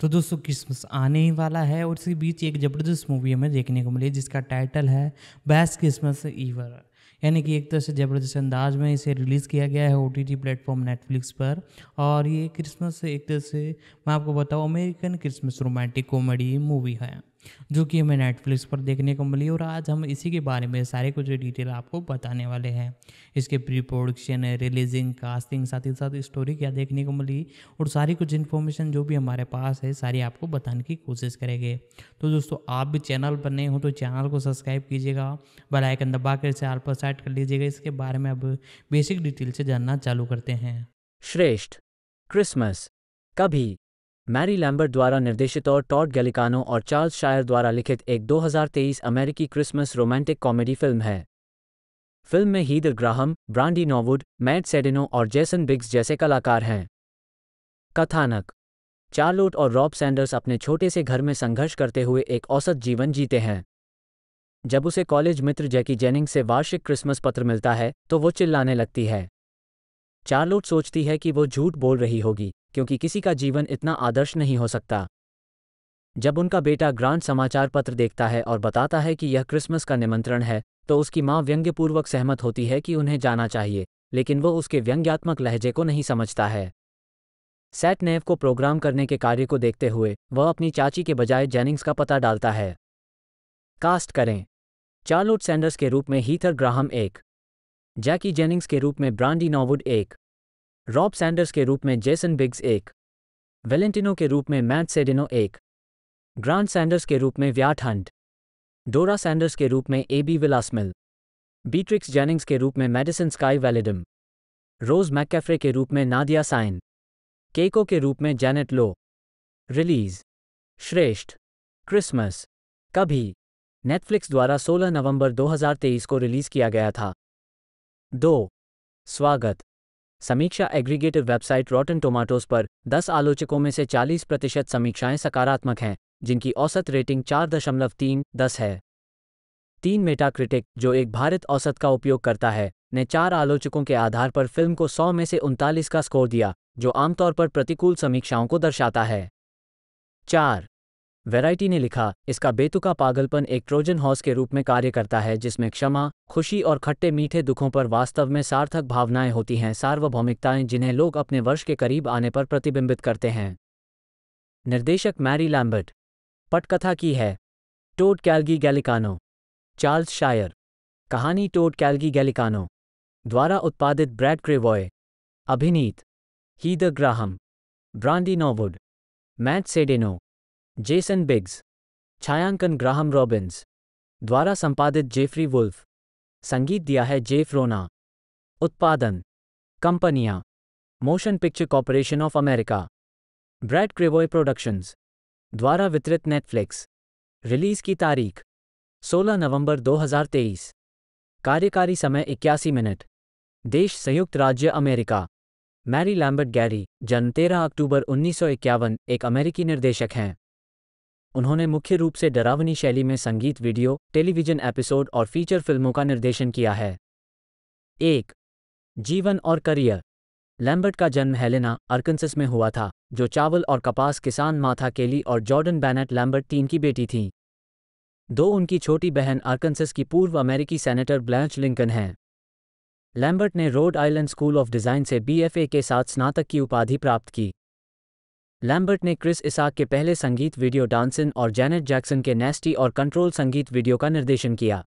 तो दोस्तों क्रिसमस आने ही वाला है और इसी बीच एक ज़बरदस्त मूवी हमें देखने को मिली जिसका टाइटल है बेस्ट क्रिसमस ईवर यानी कि एक तरह से ज़बरदस्त अंदाज में इसे रिलीज़ किया गया है ओ टी प्लेटफॉर्म नेटफ्लिक्स पर और ये क्रिसमस एक तरह से मैं आपको बताऊँ American Christmas romantic comedy movie है जो कि हमें नेटफ्लिक्स पर देखने को मिली और आज हम इसी के बारे में सारे कुछ डिटेल आपको बताने वाले हैं इसके प्री प्रोडक्शन रिलीजिंग कास्टिंग साथ ही साथ स्टोरी क्या देखने को मिली और सारी कुछ इन्फॉर्मेशन जो भी हमारे पास है सारी आपको बताने की कोशिश करेंगे तो दोस्तों आप भी चैनल पर नए हो तो चैनल को सब्सक्राइब कीजिएगा बेलाइकन दबा कर इसे आल पर सेट कर लीजिएगा इसके बारे में अब बेसिक डिटेल से जानना चालू करते हैं श्रेष्ठ क्रिसमस कभी मैरी लैम्बर द्वारा निर्देशित और टॉड गैलिकानो और चार्ल्स शायर द्वारा लिखित एक 2023 अमेरिकी क्रिसमस रोमांटिक कॉमेडी फिल्म है फिल्म में Heather Graham Brandy Norwood Matt Cedeno और जेसन बिग्स जैसे कलाकार हैं कथानक चार्लोट और रॉब सैंडर्स अपने छोटे से घर में संघर्ष करते हुए एक औसत जीवन जीते हैं जब उसे कॉलेज मित्र जैकी जेनिंग से वार्षिक क्रिसमस पत्र मिलता है तो वो चिल्लाने लगती है चार्लोट सोचती है कि वो झूठ बोल रही होगी क्योंकि किसी का जीवन इतना आदर्श नहीं हो सकता जब उनका बेटा ग्रांड समाचार पत्र देखता है और बताता है कि यह क्रिसमस का निमंत्रण है तो उसकी माँ व्यंग्यपूर्वक सहमत होती है कि उन्हें जाना चाहिए लेकिन वो उसके व्यंग्यात्मक लहजे को नहीं समझता है सैट नेव को प्रोग्राम करने के कार्य को देखते हुए वह अपनी चाची के बजाय जेनिंग्स का पता डालता है कास्ट करें चार्लोट सैंडर्स के रूप में हीथर ग्राहम एक जैकी जेनिंग्स के रूप में ब्रांडी नॉवुड एक रॉब सैंडर्स के रूप में जेसन बिग्स एक वेलेंटिनो के रूप में मैट सेडिनो एक ग्रांड सैंडर्स के रूप में व्याट हंट डोरा सैंडर्स के रूप में एबी विलासमिल बीट्रिक्स जेनिंग्स के रूप में मेडिसन स्काई वैलिडम रोज मैकैफ्रे के रूप में नादिया साइन केको के रूप में जैनेट लो रिलीज श्रेष्ठ क्रिसमस कभी नेटफ्लिक्स द्वारा 16 नवंबर 2023 को रिलीज किया गया था दो स्वागत समीक्षा एग्रीगेटिव वेबसाइट रॉटन टोमाटोस पर 10 आलोचकों में से 40 प्रतिशत समीक्षाएं सकारात्मक हैं जिनकी औसत रेटिंग 4.3 दस है तीन मेटाक्रिटिक जो एक भारत औसत का उपयोग करता है ने चार आलोचकों के आधार पर फिल्म को 100 में से उनतालीस का स्कोर दिया जो आमतौर पर प्रतिकूल समीक्षाओं को दर्शाता है चार वैरायटी ने लिखा इसका बेतुका पागलपन एक ट्रोजन हॉर्स के रूप में कार्य करता है जिसमें क्षमा खुशी और खट्टे मीठे दुखों पर वास्तव में सार्थक भावनाएं होती हैं सार्वभौमिकताएं जिन्हें लोग अपने वर्ष के करीब आने पर प्रतिबिंबित करते हैं निर्देशक मैरी लैम्बर्ट पटकथा की है टोड कैलगी गैलिकानो चार्ल्स शायर कहानी टोड कैलगी गैलिकानो द्वारा उत्पादित ब्रैड क्रेवॉय अभिनीत the Graham Brandy Norwood Matt Cedeno Jason Biggs छायांकन ग्राहम रॉबिन्स द्वारा संपादित जेफरी वुल्फ संगीत दिया है जेफ रोना उत्पादन कंपनियां Motion picture corporation of America Brad Krevoy Productions द्वारा वितरित नेटफ्लिक्स रिलीज की तारीख 16 नवंबर 2023 कार्यकारी समय इक्यासी मिनट देश संयुक्त राज्य अमेरिका मैरी लैम्बर्ट गैरी जन्म तेरह अक्टूबर उन्नीस एक अमेरिकी निर्देशक हैं उन्होंने मुख्य रूप से डरावनी शैली में संगीत वीडियो टेलीविजन एपिसोड और फीचर फिल्मों का निर्देशन किया है एक जीवन और करियर लैम्बर्ट का जन्म हेलेना अर्कनसस में हुआ था जो चावल और कपास किसान माथा केली और जॉर्डन बैनेट लैम्बर्ट तीन की बेटी थीं दो उनकी छोटी बहन आर्कनसस की पूर्व अमेरिकी सेनेटर ब्लैंच लिंकन हैं लैम्बर्ट ने Rhode Island School of Design से बीएफए के साथ स्नातक की उपाधि प्राप्त की लैम्बर्ट ने क्रिस इसाक के पहले संगीत वीडियो डांसिन और जैनेट जैक्सन के नेस्टी और कंट्रोल संगीत वीडियो का निर्देशन किया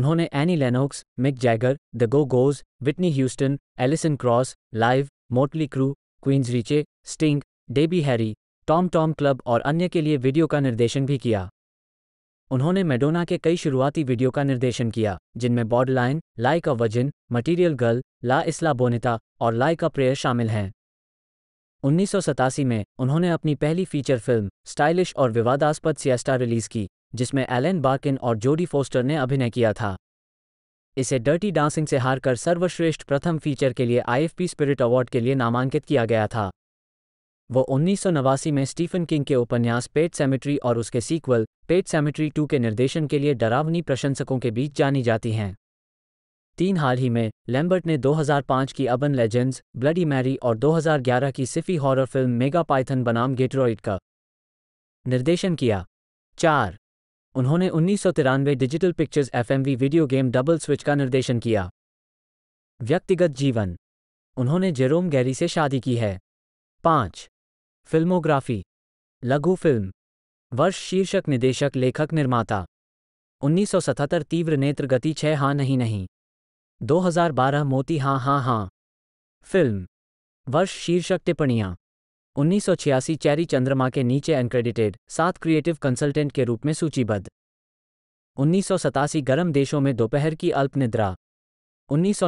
उन्होंने Annie Lennox Mick Jagger the Go Go's Whitney Houston Alison Krauss Live Motley Crue Queensryche Sting Debbie Harry Tom Tom Club और अन्य के लिए वीडियो का निर्देशन भी किया उन्होंने मेडोना के कई शुरुआती वीडियो का निर्देशन किया जिनमें borderline Like a Virgin Material Girl La Isla Bonita और लाइक अ प्रेयर शामिल हैं उन्नीस में उन्होंने अपनी पहली फीचर फिल्म स्टाइलिश और विवादास्पद सियास्टा रिलीज की जिसमें एलेन बार्किन और जोडी फोस्टर ने अभिनय किया था इसे डर्टी डांसिंग से हारकर सर्वश्रेष्ठ प्रथम फीचर के लिए आईएफपी स्पिरिट अवार्ड के लिए नामांकित किया गया था वो उन्नीस में स्टीफन किंग के उपन्यास पेट सेमेट्री और उसके सीक्वल पेट सेमेट्री टू के निर्देशन के लिए डरावनी प्रशंसकों के बीच जानी जाती हैं तीन हाल ही में लैम्बर्ट ने 2005 की अबन लेजेंड्स ब्लडी मैरी और 2011 की sci-fi horror film Mega Python बनाम गेटरॉइड का निर्देशन किया चार उन्होंने उन्नीस digital pictures FMV video game Double Switch का निर्देशन किया व्यक्तिगत जीवन उन्होंने जेरोम गैरी से शादी की है पांच फिल्मोग्राफी लघु फिल्म वर्ष शीर्षक निदेशक लेखक निर्माता 1977 तीव्र नेत्र गति छह हाँ नहीं नहीं 2012 मोती हाँ हाँ हाँ फिल्म वर्ष शीर्षक टिप्पणियां छियासी चैरी चंद्रमा के नीचे अनक्रेडिटेड सात क्रिएटिव कंसल्टेंट के रूप में सूचीबद्ध उन्नीस सौ सतासी गर्म देशों में दोपहर की अल्प निद्रा उन्नीस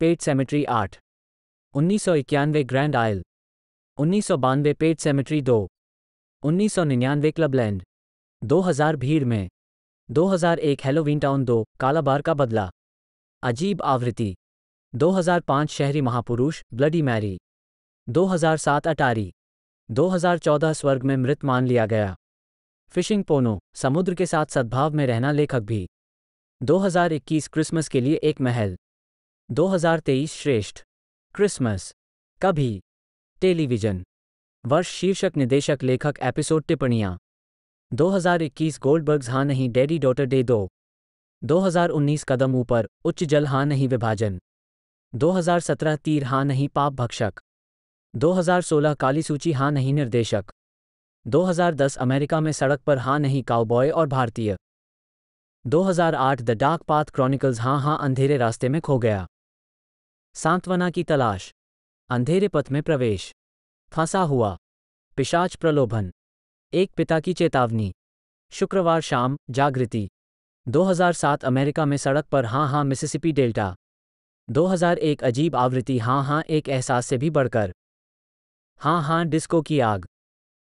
पेट सेमेट्री आठ उन्नीस सौ इक्यानवे ग्रैंड आयल उन्नीस सौ बानवे पेट सेमेट्री दो उन्नीस सौ निन्यानवे क्लबलैंड दो हज़ार भीड़ में दो एक हेलोवीन टाउन दो कालाबार का बदला अजीब आवृत्ति 2005 शहरी महापुरुष ब्लडी मैरी 2007 अटारी 2014 स्वर्ग में मृत मान लिया गया फिशिंग पोनो समुद्र के साथ सद्भाव में रहना लेखक भी 2021 क्रिसमस के लिए एक महल 2023 श्रेष्ठ क्रिसमस कभी टेलीविजन वर्ष शीर्षक निदेशक लेखक एपिसोड टिप्पणियां 2021 गोल्डबर्ग्स हाँ नहीं डैडी डॉटर डे दो 2019 कदम ऊपर उच्च जल हाँ नहीं विभाजन 2017 तीर हां नहीं पाप भक्षक 2016 काली सूची हाँ नहीं निर्देशक 2010 अमेरिका में सड़क पर हाँ नहीं काउबॉय और भारतीय 2008 द डार्क पाथ क्रॉनिकल्स हाँ हाँ अंधेरे रास्ते में खो गया सांत्वना की तलाश अंधेरे पथ में प्रवेश फंसा हुआ पिशाच प्रलोभन एक पिता की चेतावनी शुक्रवार शाम जागृति 2007 अमेरिका में सड़क पर हाँ हाँ मिसिसिपी डेल्टा 2001 अजीब आवृत्ति हाँ हाँ एक एहसास से भी बढ़कर हाँ हाँ डिस्को की आग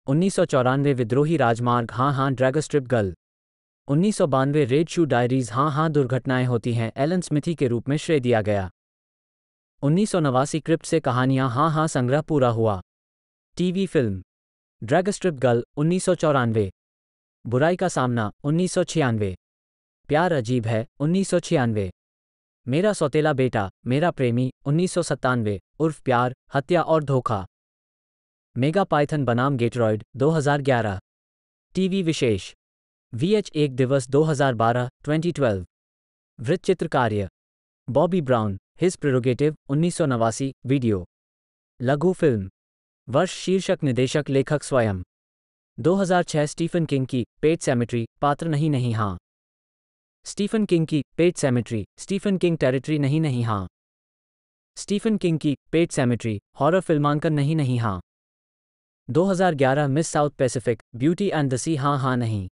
उन्नीस विद्रोही राजमार्ग हाँ हाँ ड्रैग स्ट्रिप गल उन्नीस रेड शू डायरीज हाँ हाँ दुर्घटनाएं होती हैं एलन स्मिथी के रूप में श्रेय दिया गया उन्नीस सौ नवासी क्रिप्ट से कहानियां हाँ हाँ संग्रह पूरा हुआ टीवी फिल्म ड्रैग स्ट्रिप गल उन्नीस बुराई का सामना उन्नीस छियानवे प्यार अजीब है उन्नीस मेरा सौतेला बेटा मेरा प्रेमी उन्नीस उर्फ प्यार हत्या और धोखा मेगा पाइथन बनाम गेटरॉयड 2011 टीवी विशेष वीएच एक दिवस 2012 2012 वृत्तचित्र कार्य बॉबी ब्राउन हिज प्रिरोगेटिव उन्नीस वीडियो लघु फिल्म वर्ष शीर्षक निदेशक लेखक स्वयं 2006 स्टीफन किंग की पेट सेमेट्री पात्र नहीं नहीं हाँ स्टीफन किंग की Pet Sematary Stephen King Territory नहीं नहीं हाँ स्टीफन किंग की पेट सेमेट्री हॉरर फिल्मांकन नहीं नहीं हाँ 2011 Miss South Pacific Beauty and the Sea हाँ हाँ नहीं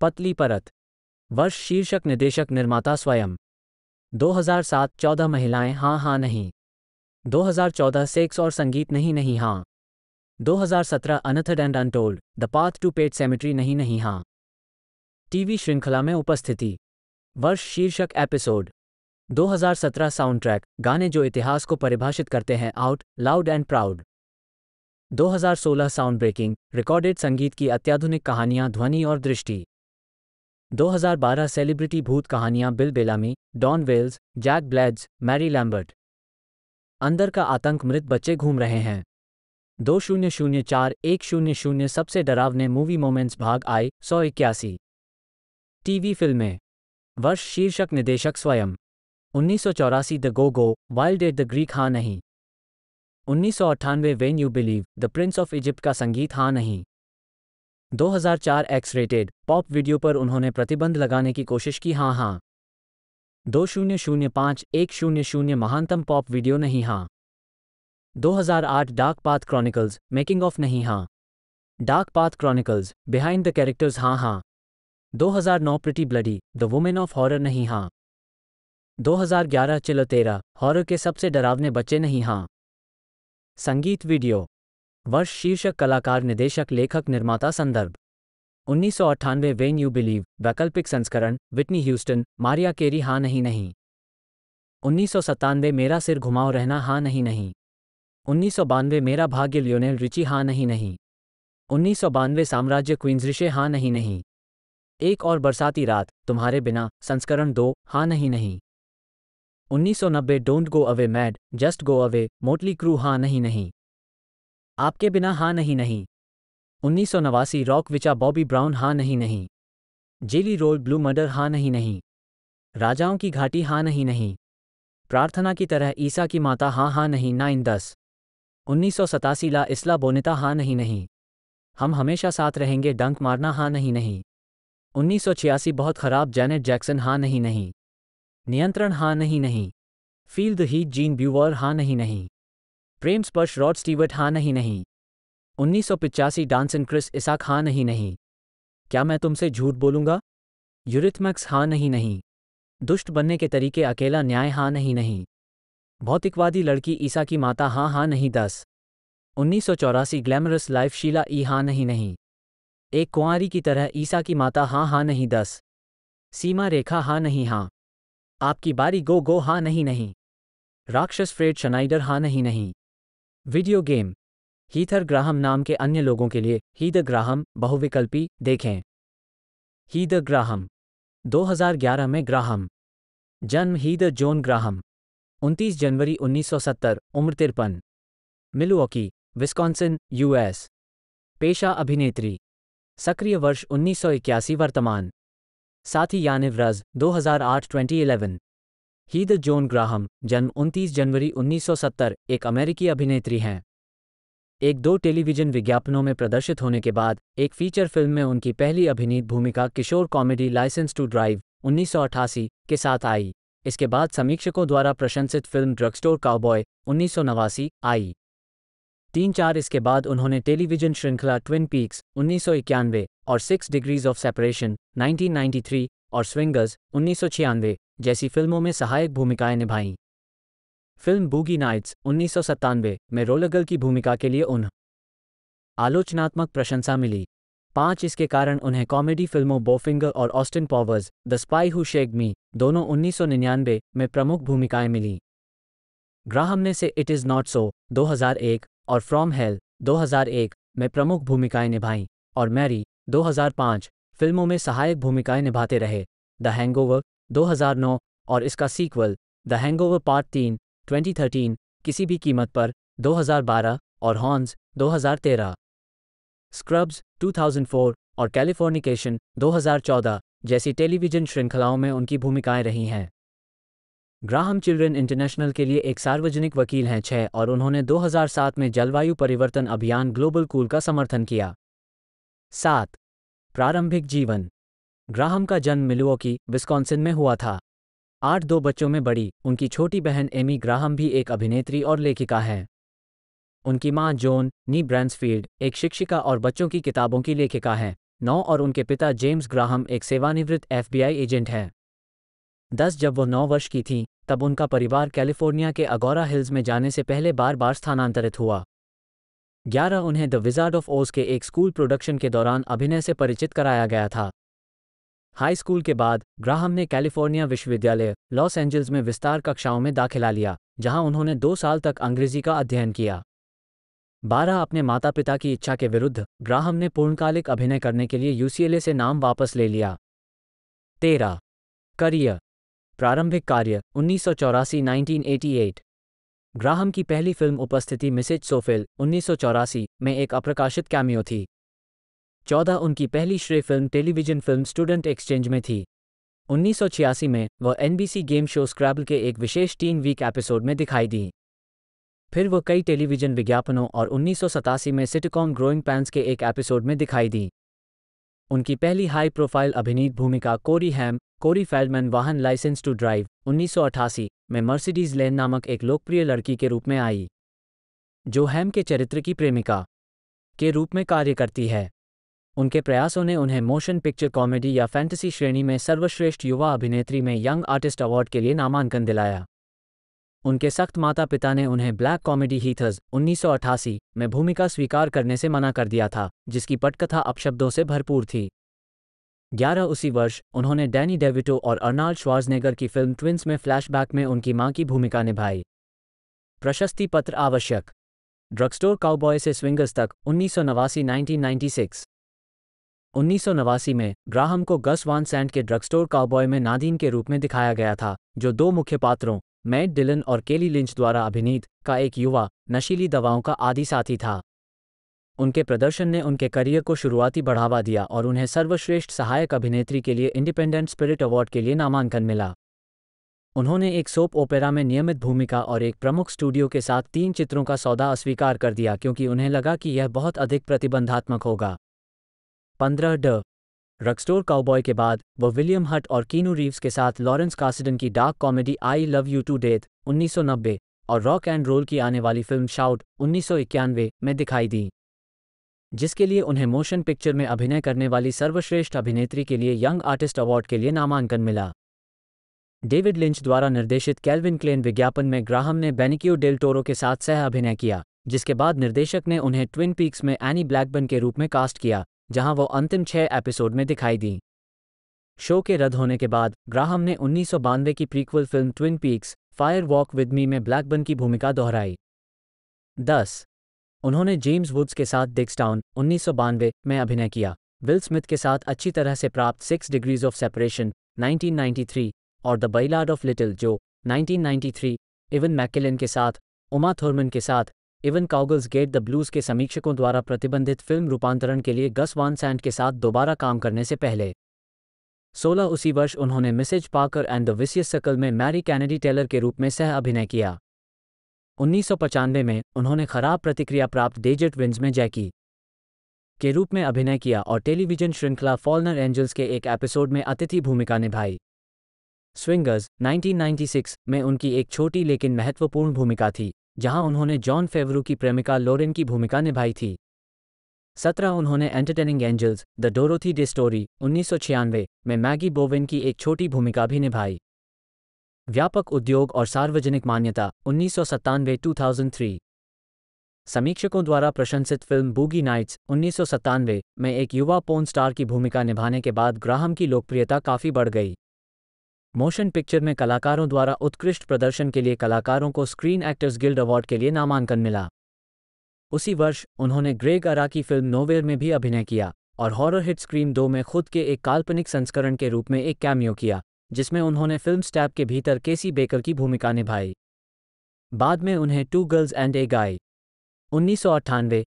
पतली परत वर्ष शीर्षक निदेशक निर्माता स्वयं 2007 14 महिलाएं हाँ हाँ नहीं 2014 सेक्स और संगीत नहीं नहीं हाँ 2017 Unearthed and Untold the Path to Pet Sematary नहीं नहीं हाँ टीवी श्रृंखला में उपस्थिति वर्ष शीर्षक एपिसोड 2017 साउंड ट्रैक गाने जो इतिहास को परिभाषित करते हैं Out Loud and Proud 2016 Soundbreaking recorded संगीत की अत्याधुनिक कहानियां ध्वनि और दृष्टि 2012 सेलिब्रिटी भूत कहानियां Bill Bellamy Dawn Wells Jack Blades Mary Lambert अंदर का आतंक मृत बच्चे घूम रहे हैं दो शून्य शून्य चार एक शून्य शून्य सबसे डरावने मूवी मोमेंट्स भाग आई सौ इक्यासी टीवी फिल्में वर्ष शीर्षक निदेशक स्वयं उन्नीस सौ चौरासी the Go Go's Wild at the Greek हाँ नहीं उन्नीस सौ अट्ठानवे When You Believe the Prince of Egypt का संगीत हाँ नहीं 2004 एक्स रेटेड पॉप वीडियो पर उन्होंने प्रतिबंध लगाने की कोशिश की हाँ हाँ दो शून्य शून्य पांच एक शून्य शून्य महानतम पॉप वीडियो नहीं हाँ 2008 Dark Path Chronicles Making of नहीं हाँ Dark Path Chronicles Behind the Characters हाँ हाँ 2009 Pretty Bloody the Women of Horror नहीं हाँ 2011 चिलो तेरा हॉरर के सबसे डरावने बच्चे नहीं हाँ संगीत वीडियो वर्ष शीर्षक कलाकार निदेशक लेखक निर्माता संदर्भ उन्नीस सौ अट्ठानवे वेन यू बिलीव वैकल्पिक संस्करण विटनी ह्यूस्टन मारिया केरी हाँ नहीं नहीं उन्नीस सौ सत्तानवे मेरा सिर घुमाओ रहना हाँ नहीं नहीं उन्नीस सौ बानवे मेरा भाग्य लियोनेल रिची हाँ नहीं नहीं उन्नीस सौ बानवे साम्राज्य क्वींजरिशे हाँ नहीं नहीं एक और बरसाती रात तुम्हारे बिना संस्करण दो हाँ नहीं नहीं 1990 Don't Go Away Mad Just Go Away Motley Crue हाँ नहीं नहीं आपके बिना हाँ नहीं नहीं उन्नीस सौ नवासी रॉक विचा बॉबी ब्राउन हाँ नहीं नहीं जेली रोल ब्लू मर्डर हाँ नहीं नहीं राजाओं की घाटी हाँ नहीं नहीं प्रार्थना की तरह ईसा की माता हाँ हाँ नहीं नाइन दस उन्नीस सौ सतासी ला इसला बोनेता हाँ नहीं नहीं हम हमेशा साथ रहेंगे डंक मारना हाँ नहीं नहीं उन्नीस बहुत खराब जैनेट जैक्सन हाँ नहीं नहीं नियंत्रण हाँ नहीं नहीं Feel the Heat Jean Beauvoir हाँ नहीं नहीं प्रेम स्पर्श रॉड स्टीवर्ट हाँ नहीं नहीं उन्नीस सौ पिचासी डांस इन क्रिस इसाक हाँ नहीं नहीं क्या मैं तुमसे झूठ बोलूंगा यूरिथमैक्स हाँ नहीं नहीं दुष्ट बनने के तरीके अकेला न्याय हाँ नहीं नहीं भौतिकवादी लड़की ईसा की माता हाँ हाँ नहीं दस उन्नीस सौ चौरासी ग्लैमरस लाइफ शीला ई हाँ नहीं नहीं एक कुंवारी की तरह ईसा की माता हाँ हाँ नहीं दस सीमा रेखा हाँ नहीं हाँ आपकी बारी गो गो हाँ नहीं नहीं राक्षस फ्रेड शनाइडर हाँ नहीं नहीं वीडियो गेम हीथर ग्राहम नाम के अन्य लोगों के लिए ही द ग्राहम बहुविकल्पी देखें ही द ग्राहम 2011 में ग्राहम जन्म ही द जोन ग्राहम 29 जनवरी 1970 उम्र तिरपन मिलुओकी विस्कॉन्सिन यूएस पेशा अभिनेत्री सक्रिय वर्ष उन्नीस वर्तमान साथी यानिवराज 2008-2011 हीद जोन ग्राहम जन्म 29 जनवरी 1970 एक अमेरिकी अभिनेत्री हैं एक दो टेलीविजन विज्ञापनों में प्रदर्शित होने के बाद एक फीचर फिल्म में उनकी पहली अभिनीत भूमिका किशोर कॉमेडी लाइसेंस टू ड्राइव 1988 के साथ आई इसके बाद समीक्षकों द्वारा प्रशंसित फिल्म ड्रगस्टोर काउबॉय उन्नीस आई तीन चार इसके बाद उन्होंने टेलीविजन श्रृंखला ट्विन पीक्स उन्नीस और Six Degrees of Separation nineteen और स्विंगर्स उन्नीस जैसी फिल्मों में सहायक भूमिकाएं निभाईं फिल्म बूगी नाइट्स उन्नीस में रोलगल की भूमिका के लिए उन्हें आलोचनात्मक प्रशंसा मिली पांच इसके कारण उन्हें कॉमेडी फिल्मों बोफिंगर और Austin Powers the spy Who Shag Me दोनों उन्नीस में प्रमुख भूमिकाएं मिलीं ग्राहम ने से इट इज़ नॉट सो 2001 और फ्रॉम हेल 2001 में प्रमुख भूमिकाएं निभाईं और मैरी 2005 फिल्मों में सहायक भूमिकाएं निभाते रहे द हैंगओवर 2009 और इसका सीक्वल द हैंगओवर पार्ट तीन 2013 किसी भी कीमत पर 2012 और हॉन्स 2013 स्क्रब्स 2004 और कैलिफोर्निकेशन 2014 जैसी टेलीविजन श्रृंखलाओं में उनकी भूमिकाएं रही हैं ग्राहम चिल्ड्रन इंटरनेशनल के लिए एक सार्वजनिक वकील हैं छह और उन्होंने 2007 में जलवायु परिवर्तन अभियान ग्लोबल कूल का समर्थन किया सात प्रारंभिक जीवन ग्राहम का जन्म मिलुओकी विस्कॉन्सिन में हुआ था आठ दो बच्चों में बड़ी उनकी छोटी बहन एमी ग्राहम भी एक अभिनेत्री और लेखिका हैं उनकी माँ जोन नी ब्रांसफील्ड एक शिक्षिका और बच्चों की किताबों की लेखिका हैं नौ और उनके पिता जेम्स ग्राहम एक सेवानिवृत्त एफबीआई एजेंट हैं दस जब वह नौ वर्ष की थीं तब उनका परिवार कैलिफोर्निया के अगौरा हिल्स में जाने से पहले बार बार स्थानांतरित हुआ ग्यारह उन्हें द विजार्ड ऑफ ओज के एक स्कूल प्रोडक्शन के दौरान अभिनय से परिचित कराया गया था हाई स्कूल के बाद ग्राहम ने कैलिफोर्निया विश्वविद्यालय लॉस एंजल्स में विस्तार कक्षाओं में दाखिला लिया जहां उन्होंने दो साल तक अंग्रेजी का अध्ययन किया बारह अपने माता पिता की इच्छा के विरुद्ध ग्राहम ने पूर्णकालिक अभिनय करने के लिए यूसीएलए से नाम वापस ले लिया तेरह करियर प्रारंभिक कार्य उन्नीस सौ चौरासी ग्राहम की पहली फिल्म उपस्थिति मिसेज सोफिल उन्नीस में एक अप्रकाशित कैमियो थी चौदह उनकी पहली श्रेय film television film Student Exchange में थी उन्नीस में वह एनबीसी गेम शो स्क्रैबल के एक विशेष टीन वीक एपिसोड में दिखाई दी फिर वह कई टेलीविजन विज्ञापनों और उन्नीस में सिटकॉम ग्रोइंग पैंस के एक एपिसोड में दिखाई दी उनकी पहली हाई प्रोफाइल अभिनीत भूमिका कोरी हैम कोरी फेल्डमैन वाहन लाइसेंस टू ड्राइव 1988 में मर्सिडीज लेन नामक एक लोकप्रिय लड़की के रूप में आई जो हैम के चरित्र की प्रेमिका के रूप में कार्य करती है उनके प्रयासों ने उन्हें मोशन पिक्चर कॉमेडी या फैंटेसी श्रेणी में सर्वश्रेष्ठ युवा अभिनेत्री में यंग आर्टिस्ट अवार्ड के लिए नामांकन दिलाया उनके सख्त माता पिता ने उन्हें ब्लैक कॉमेडी हीथर्स उन्नीस में भूमिका स्वीकार करने से मना कर दिया था जिसकी पटकथा अपशब्दों से भरपूर थी ग्यारह उसी वर्ष उन्होंने डैनी डेविटो और अर्नाल्ड श्वार्जनेगर की फिल्म ट्विंस में फ्लैशबैक में उनकी मां की भूमिका निभाई प्रशस्ति पत्र आवश्यक ड्रगस्टोर काउबॉय से स्विंगर्स तक उन्नीस सौ नवासी उन्नीस में ग्राहम को गस वान सैंड के ड्रगस्टोर काउबॉय में नादीन के रूप में दिखाया गया था जो दो मुख्य पात्रों मैट डिलन और केली लिंच द्वारा अभिनीत का एक युवा नशीली दवाओं का आदि साथी था उनके प्रदर्शन ने उनके करियर को शुरुआती बढ़ावा दिया और उन्हें सर्वश्रेष्ठ सहायक अभिनेत्री के लिए इंडिपेंडेंट स्पिरिट अवार्ड के लिए नामांकन मिला उन्होंने एक सोप ओपेरा में नियमित भूमिका और एक प्रमुख स्टूडियो के साथ तीन चित्रों का सौदा अस्वीकार कर दिया क्योंकि उन्हें लगा कि यह बहुत अधिक प्रतिबंधात्मक होगा पंद्रह ड रगस्टोर काउबॉय के बाद वो विलियम हट और कीनू रीव्स के साथ लॉरेंस कासिडन की dark comedy I Love You to Death उन्नीस और रॉक एंड रोल की आने वाली फिल्म शाउट उन्नीस में दिखाई दी जिसके लिए उन्हें मोशन पिक्चर में अभिनय करने वाली सर्वश्रेष्ठ अभिनेत्री के लिए यंग आर्टिस्ट अवार्ड के लिए नामांकन मिला डेविड लिंच द्वारा निर्देशित कैल्विन क्लेन विज्ञापन में ग्राहम ने बेनिक्यू डेल टोरो के साथ सह अभिनय किया जिसके बाद निर्देशक ने उन्हें ट्विन पीक्स में एनी ब्लैकबर्न के रूप में कास्ट किया जहां वो अंतिम छह एपिसोड में दिखाई दी शो के रद्द होने के बाद ग्राहम ने उन्नीस की prequel film Twin Peaks Fire Walk with Me में ब्लैकबर्न की भूमिका दोहराई दस उन्होंने जेम्स वुड्स के साथ डिक्सटाउन उन्नीस में अभिनय किया विल स्मिथ के साथ अच्छी तरह से प्राप्त सिक्स डिग्रीज ऑफ सेपरेशन 1993 और द बैलाड ऑफ लिटिल जो 1993 इवन मैकेलिन के साथ उमा थर्मन के साथ Even Cowgirls Get the Blues के समीक्षकों द्वारा प्रतिबंधित फिल्म रूपांतरण के लिए गस वान सैंड के साथ दोबारा काम करने से पहले 16 उसी वर्ष उन्होंने मिसेज पाकर एंड द विसियस सकल में मैरी कैनेडी टेलर के रूप में सह अभिनय किया उन्नीस में उन्होंने खराब प्रतिक्रिया प्राप्त डेजर्ट विंस में जैकी के रूप में अभिनय किया और टेलीविजन श्रृंखला फॉलनर एंजल्स के एक एपिसोड में अतिथि भूमिका निभाई स्विंगर्स 1996 में उनकी एक छोटी लेकिन महत्वपूर्ण भूमिका थी जहां उन्होंने जॉन फेवरू की प्रेमिका लोरेन की भूमिका निभाई थी सत्रह उन्होंने Entertaining Angels the Dorothy Day Story उन्नीस में मैगी बोविन की एक छोटी भूमिका भी निभाई व्यापक उद्योग और सार्वजनिक मान्यता उन्नीस सौ थ्री समीक्षकों द्वारा प्रशंसित फिल्म बूगी नाइट्स उन्नीस में एक युवा पोर्न स्टार की भूमिका निभाने के बाद ग्राहम की लोकप्रियता काफ़ी बढ़ गई मोशन पिक्चर में कलाकारों द्वारा उत्कृष्ट प्रदर्शन के लिए कलाकारों को स्क्रीन एक्टर्स गिल्ड अवार्ड के लिए नामांकन मिला उसी वर्ष उन्होंने ग्रेग अरा की फिल्म नोवेयर में भी अभिनय किया और हॉरर हिट स्क्रीम दो में खुद के एक काल्पनिक संस्करण के रूप में एक कैमियो किया जिसमें उन्होंने फिल्म स्टैप के भीतर केसी बेकर की भूमिका निभाई बाद में उन्हें Two Girls and a Guy उन्नीस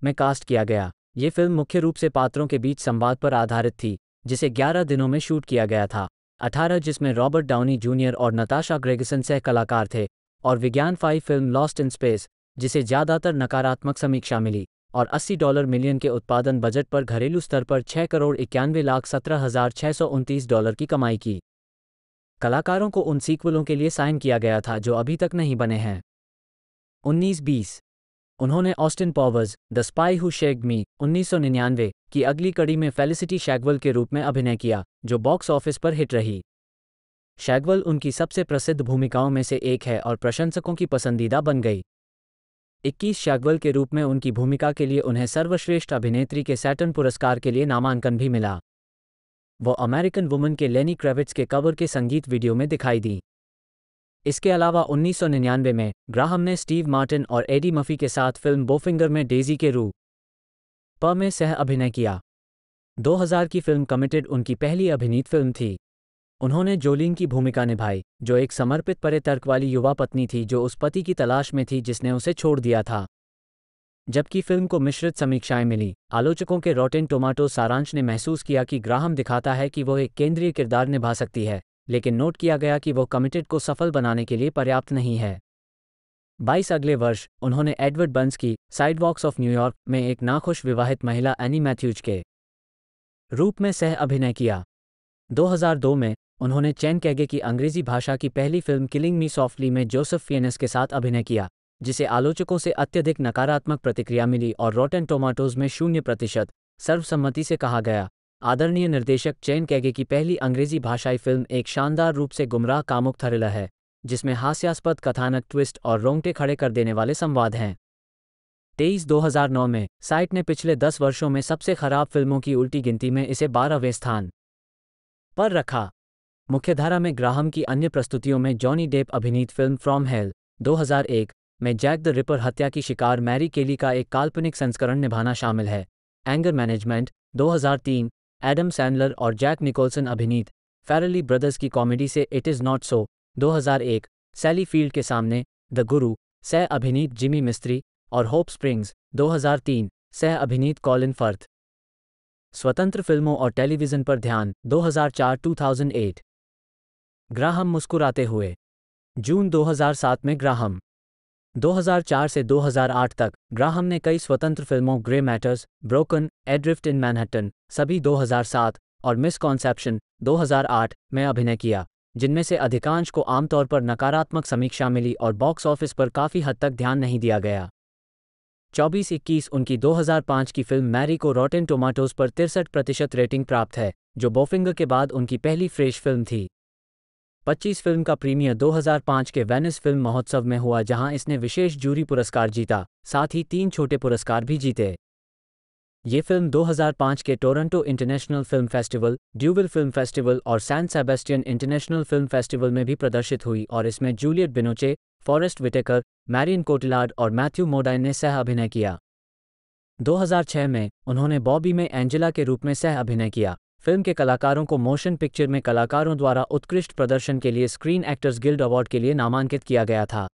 में कास्ट किया गया ये फिल्म मुख्य रूप से पात्रों के बीच संवाद पर आधारित थी जिसे 11 दिनों में शूट किया गया था अठारह जिसमें रॉबर्ट डाउनी जूनियर और नताशा ग्रेगसन सह कलाकार थे और विज्ञान फाइव फिल्म लॉस्ट इन स्पेस जिसे ज़्यादातर नकारात्मक समीक्षा मिली और 80 डॉलर मिलियन के उत्पादन बजट पर घरेलू स्तर पर 6 करोड़ इक्यानवे लाख सत्रह हज़ार छह सौ उनतीस डॉलर की कमाई की कलाकारों को उन सीक्वलों के लिए साइन किया गया था जो अभी तक नहीं बने हैं उन्नीस बीस उन्होंने Austin Powers the spy Who Shag Me उन्नीस सौ निन्यानवे की अगली कड़ी में फेलिसिटी शैगवल के रूप में अभिनय किया जो बॉक्स ऑफिस पर हिट रही शैगवल उनकी सबसे प्रसिद्ध भूमिकाओं में से एक है और प्रशंसकों की पसंदीदा बन गई 21 शैगवल के रूप में उनकी भूमिका के लिए उन्हें सर्वश्रेष्ठ अभिनेत्री के सैटन पुरस्कार के लिए नामांकन भी मिला वो अमेरिकन वुमन के लेनी क्रेविट्स के कवर के संगीत वीडियो में दिखाई दी इसके अलावा 1999 में ग्राहम ने स्टीव मार्टिन और एडी मफी के साथ फिल्म बोफिंगर में डेजी के रूप प में सह अभिनय किया 2000 की फिल्म कमिटेड उनकी पहली अभिनीत फिल्म थी उन्होंने जोलिन की भूमिका निभाई जो एक समर्पित परे तर्क वाली युवा पत्नी थी जो उस पति की तलाश में थी जिसने उसे छोड़ दिया था जबकि फिल्म को मिश्रित समीक्षाएं मिली आलोचकों के रोटेन टोमाटो सारांश ने महसूस किया कि ग्राहम दिखाता है कि वह एक केंद्रीय किरदार निभा सकती है लेकिन नोट किया गया कि वह कमिटेड को सफल बनाने के लिए पर्याप्त नहीं है बाईस अगले वर्ष उन्होंने एडवर्ड बंस की साइडवॉक्स ऑफ न्यूयॉर्क में एक नाखुश विवाहित महिला एनी मैथ्यूज के रूप में सह अभिनय किया 2002 में उन्होंने चैन कैगे की अंग्रेजी भाषा की पहली फिल्म किलिंग मी सॉफ्टली में जोसेफ फियनस के साथ अभिनय किया जिसे आलोचकों से अत्यधिक नकारात्मक प्रतिक्रिया मिली और रोटेन टोमाटोज में शून्य प्रतिशत सर्वसम्मति से कहा गया आदरणीय निर्देशक चैन कैगे की पहली अंग्रेजी भाषाई फिल्म एक शानदार रूप से गुमराह कामुक थरिला है जिसमें हास्यास्पद कथानक ट्विस्ट और रोंगटे खड़े कर देने वाले संवाद हैं तेईस 2009 में साइट ने पिछले दस वर्षों में सबसे खराब फिल्मों की उल्टी गिनती में इसे बारहवें स्थान पर रखा मुख्यधारा में ग्राहम की अन्य प्रस्तुतियों में जॉनी डेप अभिनीत फिल्म फ्रॉम हेल 2001 में जैक द रिपर हत्या की शिकार मैरी केली का एक काल्पनिक संस्करण निभाना शामिल है एंगर मैनेजमेंट 2003 एडम सैंडलर और जैक निकोलसन अभिनीत फैरली ब्रदर्स की comedy Say It Is Not So 2001 Sally Field के सामने द गुरु सह अभिनीत जिमी मिस्त्री और होप स्प्रिंग्स 2003 सह अभिनीत कॉलिन फर्थ स्वतंत्र फिल्मों और टेलीविज़न पर ध्यान 2004-2008 ग्राहम मुस्कुराते हुए जून 2007 में ग्राहम 2004 से 2008 तक ग्राहम ने कई स्वतंत्र फिल्मों Gray Matters Broken Adrift in Manhattan सभी 2007 और मिसकॉन्सेप्शन 2008 में अभिनय किया जिनमें से अधिकांश को आमतौर पर नकारात्मक समीक्षा मिली और बॉक्स ऑफिस पर काफ़ी हद तक ध्यान नहीं दिया गया चौबीस इक्कीस उनकी 2005 की फिल्म मैरी को रॉटेन टोमाटोज पर तिरसठ प्रतिशत रेटिंग प्राप्त है जो बोफिंग के बाद उनकी पहली फ्रेश फिल्म थी 25 फिल्म का प्रीमियर 2005 के वेनिस फिल्म महोत्सव में हुआ जहां इसने विशेष जूरी पुरस्कार जीता साथ ही तीन छोटे पुरस्कार भी जीते ये फिल्म 2005 के Toronto International film Festival Deauville Film Festival और San Sebastian International film festival में भी प्रदर्शित हुई और इसमें Juliette Binoche Forest Whitaker Marion Cotillard और मैथ्यू मोडाइन ने सह अभिनय किया 2006 में उन्होंने बॉबी में एंजेला के रूप में सह अभिनय किया फिल्म के कलाकारों को मोशन पिक्चर में कलाकारों द्वारा उत्कृष्ट प्रदर्शन के लिए स्क्रीन एक्टर्स गिल्ड अवार्ड के लिए नामांकित किया गया था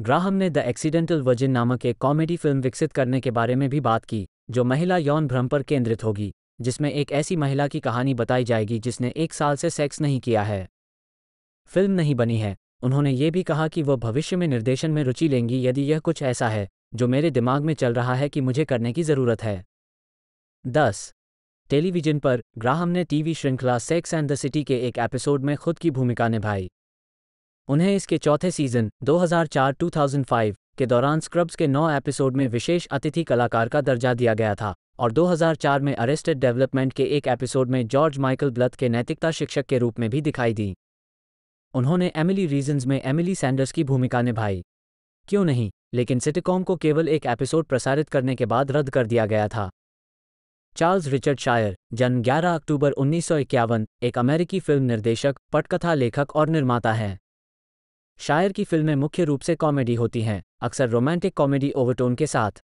ग्राहम ने द एक्सीडेंटल वर्जिन नामक एक कॉमेडी फिल्म विकसित करने के बारे में भी बात की जो महिला यौन भ्रम पर केंद्रित होगी जिसमें एक ऐसी महिला की कहानी बताई जाएगी जिसने एक साल से सेक्स नहीं किया है फिल्म नहीं बनी है उन्होंने ये भी कहा कि वह भविष्य में निर्देशन में रुचि लेंगी यदि यह कुछ ऐसा है जो मेरे दिमाग में चल रहा है कि मुझे करने की ज़रूरत है दस टेलीविजन पर ग्राहम ने टीवी श्रृंखला सेक्स एंड द सिटी के एक एपिसोड में खुद की भूमिका निभाई उन्हें इसके चौथे सीजन 2004-2005 के दौरान स्क्रब्स के नौ एपिसोड में विशेष अतिथि कलाकार का दर्जा दिया गया था और 2004 में अरेस्टेड डेवलपमेंट के एक एपिसोड में जॉर्ज माइकल ब्लथ के नैतिकता शिक्षक के रूप में भी दिखाई दी उन्होंने एमिली रीजन्स में एमिली सैंडर्स की भूमिका निभाई क्यों नहीं लेकिन सिटिकॉम को केवल एक एपिसोड प्रसारित करने के बाद रद्द कर दिया गया था चार्ल्स रिचर्ड शायर जन्म 11 अक्टूबर उन्नीस एक अमेरिकी फिल्म निर्देशक पटकथा लेखक और निर्माता हैं शायर की फिल्में मुख्य रूप से कॉमेडी होती हैं अक्सर रोमांटिक कॉमेडी ओवरटोन के साथ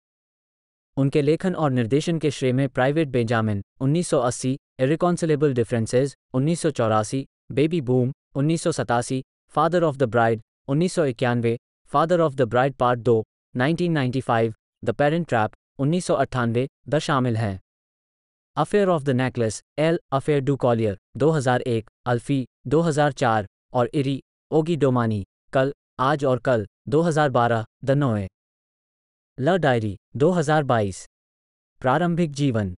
उनके लेखन और निर्देशन के श्रेय में Private Benjamin 1980, Irreconcilable Differences 1984, Baby Boom उन्नीस फादर ऑफ द ब्राइड उन्नीस Father of the Bride Part दो 1995, द पेरेंट ट्रैप उन्नीस द शामिल हैं अफेयर ऑफ द नेकलेस एल अफेयर डू कॉलियर 2001, अल्फी 2004 और इरी ओगी डोमानी कल आज और कल 2012 द नोए ल डायरी 2022 प्रारंभिक जीवन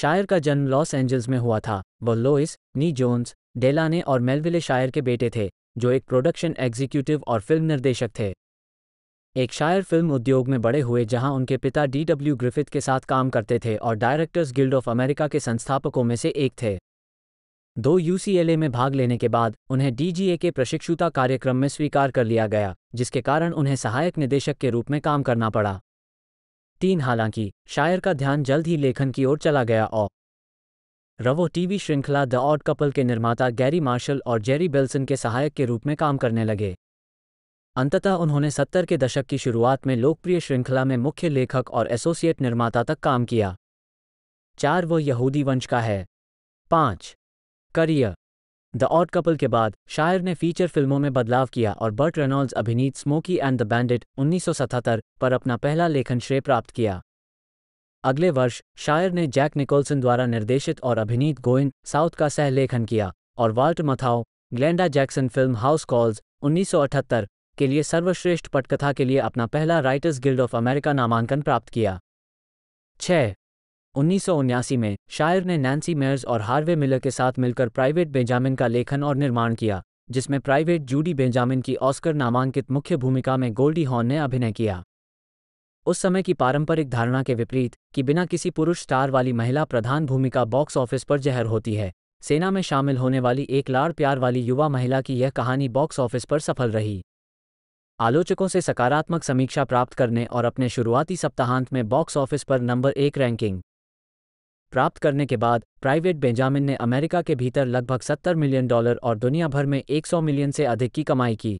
शायर का जन्म लॉस एंजल्स में हुआ था वह लोइस नी जोन्स डेलाने और मेलविले शायर के बेटे थे जो एक प्रोडक्शन एग्जीक्यूटिव और फिल्म निर्देशक थे एक शायर फिल्म उद्योग में बड़े हुए जहां उनके पिता डी डब्ल्यू ग्रिफिथ के साथ काम करते थे और डायरेक्टर्स गिल्ड ऑफ अमेरिका के संस्थापकों में से एक थे दो यूसीएलए में भाग लेने के बाद उन्हें डीजीए के प्रशिक्षुता कार्यक्रम में स्वीकार कर लिया गया जिसके कारण उन्हें सहायक निदेशक के रूप में काम करना पड़ा तीन हालांकि शायर का ध्यान जल्द ही लेखन की ओर चला गया और रवो टीवी श्रृंखला द ऑड कपल के निर्माता गैरी मार्शल और जेरी बेल्सन के सहायक के रूप में काम करने लगे अंततः उन्होंने सत्तर के दशक की शुरुआत में लोकप्रिय श्रृंखला में मुख्य लेखक और एसोसिएट निर्माता तक काम किया चार वो यहूदी वंश का है पांच करियर द ऑट कपल के बाद शायर ने फीचर फिल्मों में बदलाव किया और बर्ट रेनॉल्ड्स अभिनीत स्मोकी एंड द बैंडिट 1977 पर अपना पहला लेखन श्रेय प्राप्त किया अगले वर्ष शायर ने जैक निकोल्सन द्वारा निर्देशित और अभिनीत गोइन साउथ का सह लेखन किया और Walt Matthau Glenda Jackson film House Calls 1978 के लिए सर्वश्रेष्ठ पटकथा के लिए अपना पहला राइटर्स गिल्ड ऑफ अमेरिका नामांकन प्राप्त किया छः उन्नीस में शायर ने नैन्सी मेयर्स और हार्वे मिलर के साथ मिलकर प्राइवेट बेंजामिन का लेखन और निर्माण किया जिसमें प्राइवेट जूडी बेंजामिन की ऑस्कर नामांकित मुख्य भूमिका में गोल्डी हॉर्न ने अभिनय किया उस समय की पारंपरिक धारणा के विपरीत कि बिना किसी पुरुष स्टार वाली महिला प्रधान भूमिका बॉक्स ऑफिस पर जहर होती है सेना में शामिल होने वाली एक लाड़ प्यार वाली युवा महिला की यह कहानी बॉक्स ऑफिस पर सफल रही आलोचकों से सकारात्मक समीक्षा प्राप्त करने और अपने शुरुआती सप्ताहांत में बॉक्स ऑफिस पर नंबर एक रैंकिंग प्राप्त करने के बाद प्राइवेट बेंजामिन ने अमेरिका के भीतर लगभग 70 मिलियन डॉलर और दुनिया भर में 100 मिलियन से अधिक की कमाई की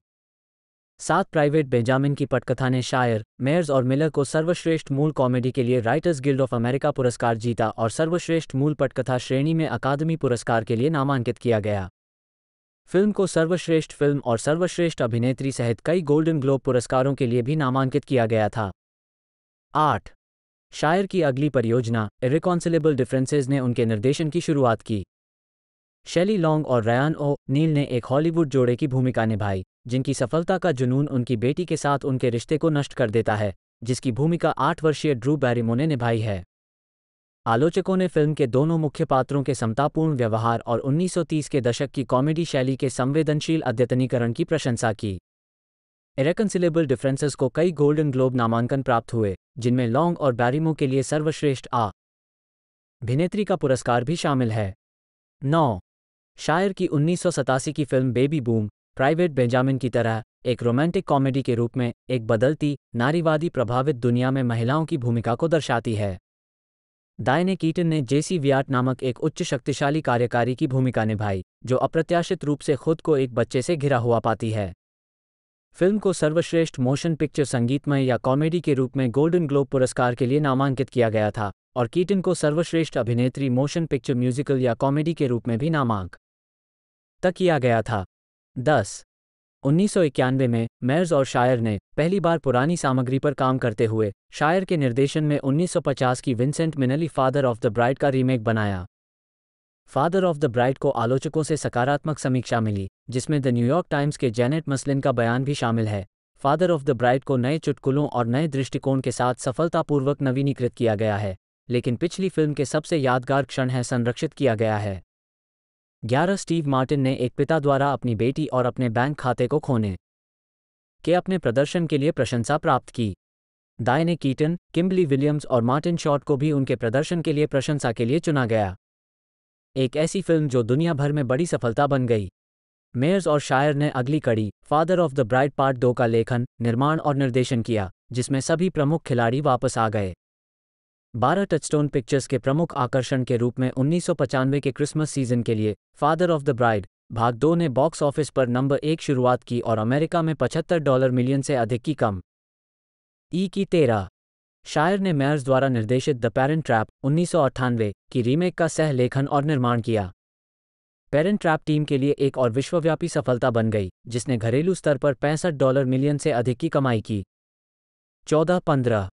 सात प्राइवेट बेंजामिन की पटकथा ने शायर मेयर्स और मिलर को सर्वश्रेष्ठ मूल कॉमेडी के लिए राइटर्स गिल्ड ऑफ अमेरिका पुरस्कार जीता और सर्वश्रेष्ठ मूल पटकथा श्रेणी में अकादमी पुरस्कार के लिए नामांकित किया गया फिल्म को सर्वश्रेष्ठ फिल्म और सर्वश्रेष्ठ अभिनेत्री सहित कई गोल्डन ग्लोब पुरस्कारों के लिए भी नामांकित किया गया था आठ शायर की अगली परियोजना इरिकॉन्सिलेबल डिफरेंसेज ने उनके निर्देशन की शुरुआत की शैली लॉन्ग और रयान ओ नील ने एक हॉलीवुड जोड़े की भूमिका निभाई जिनकी सफलता का जुनून उनकी बेटी के साथ उनके रिश्ते को नष्ट कर देता है जिसकी भूमिका आठ वर्षीय ड्रू बैरिमो ने निभाई है आलोचकों ने फिल्म के दोनों मुख्य पात्रों के समतापूर्ण व्यवहार और 1930 के दशक की कॉमेडी शैली के संवेदनशील अद्यतनीकरण की प्रशंसा की इरेकनसिलेबल डिफरेंसेस को कई गोल्डन ग्लोब नामांकन प्राप्त हुए जिनमें लॉन्ग और बैरिमो के लिए सर्वश्रेष्ठ आ भिनेत्री का पुरस्कार भी शामिल है नौ शायर की उन्नीस की film Baby Boom Private Benjamin की तरह एक रोमांटिक कॉमेडी के रूप में एक बदलती नारीवादी प्रभावित दुनिया में महिलाओं की भूमिका को दर्शाती है दायने कीटन ने जेसी वियाट नामक एक उच्च शक्तिशाली कार्यकारी की भूमिका निभाई जो अप्रत्याशित रूप से खुद को एक बच्चे से घिरा हुआ पाती है फिल्म को सर्वश्रेष्ठ मोशन पिक्चर संगीतमय या कॉमेडी के रूप में गोल्डन ग्लोब पुरस्कार के लिए नामांकित किया गया था और कीटन को सर्वश्रेष्ठ अभिनेत्री मोशन पिक्चर म्यूजिकल या कॉमेडी के रूप में भी नामांक तक किया गया था दस उन्नीस में मेयर्स और शायर ने पहली बार पुरानी सामग्री पर काम करते हुए शायर के निर्देशन में 1950 की Vincent मिनली father of the bride का रीमेक बनाया फादर ऑफ द ब्राइड को आलोचकों से सकारात्मक समीक्षा मिली जिसमें द न्यूयॉर्क टाइम्स के जेनेट मसलिन का बयान भी शामिल है फादर ऑफ द ब्राइड को नए चुटकुलों और नए दृष्टिकोण के साथ सफलतापूर्वक नवीनीकृत किया गया है लेकिन पिछली फिल्म के सबसे यादगार क्षण है संरक्षित किया गया है ग्यारह स्टीव मार्टिन ने एक पिता द्वारा अपनी बेटी और अपने बैंक खाते को खोने के अपने प्रदर्शन के लिए प्रशंसा प्राप्त की दायने कीटन किम्बली विलियम्स और मार्टिन शॉट को भी उनके प्रदर्शन के लिए प्रशंसा के लिए चुना गया एक ऐसी फिल्म जो दुनिया भर में बड़ी सफलता बन गई मेयर्स और शायर ने अगली कड़ी Father of the Bride Part दो का लेखन निर्माण और निर्देशन किया जिसमें सभी प्रमुख खिलाड़ी वापस आ गए बारह टचस्टोन पिक्चर्स के प्रमुख आकर्षण के रूप में उन्नीस के क्रिसमस सीजन के लिए फादर ऑफ द ब्राइड भाग दो ने बॉक्स ऑफिस पर नंबर एक शुरुआत की और अमेरिका में 75 डॉलर मिलियन से अधिक की कम ई की तेरह शायर ने मेयर्स द्वारा निर्देशित द पेरेंट ट्रैप उन्नीस की रीमेक का सह लेखन और निर्माण किया पेरेंट ट्रैप टीम के लिए एक और विश्वव्यापी सफलता बन गई जिसने घरेलू स्तर पर पैंसठ डॉलर मिलियन से अधिक की कमाई की चौदह पंद्रह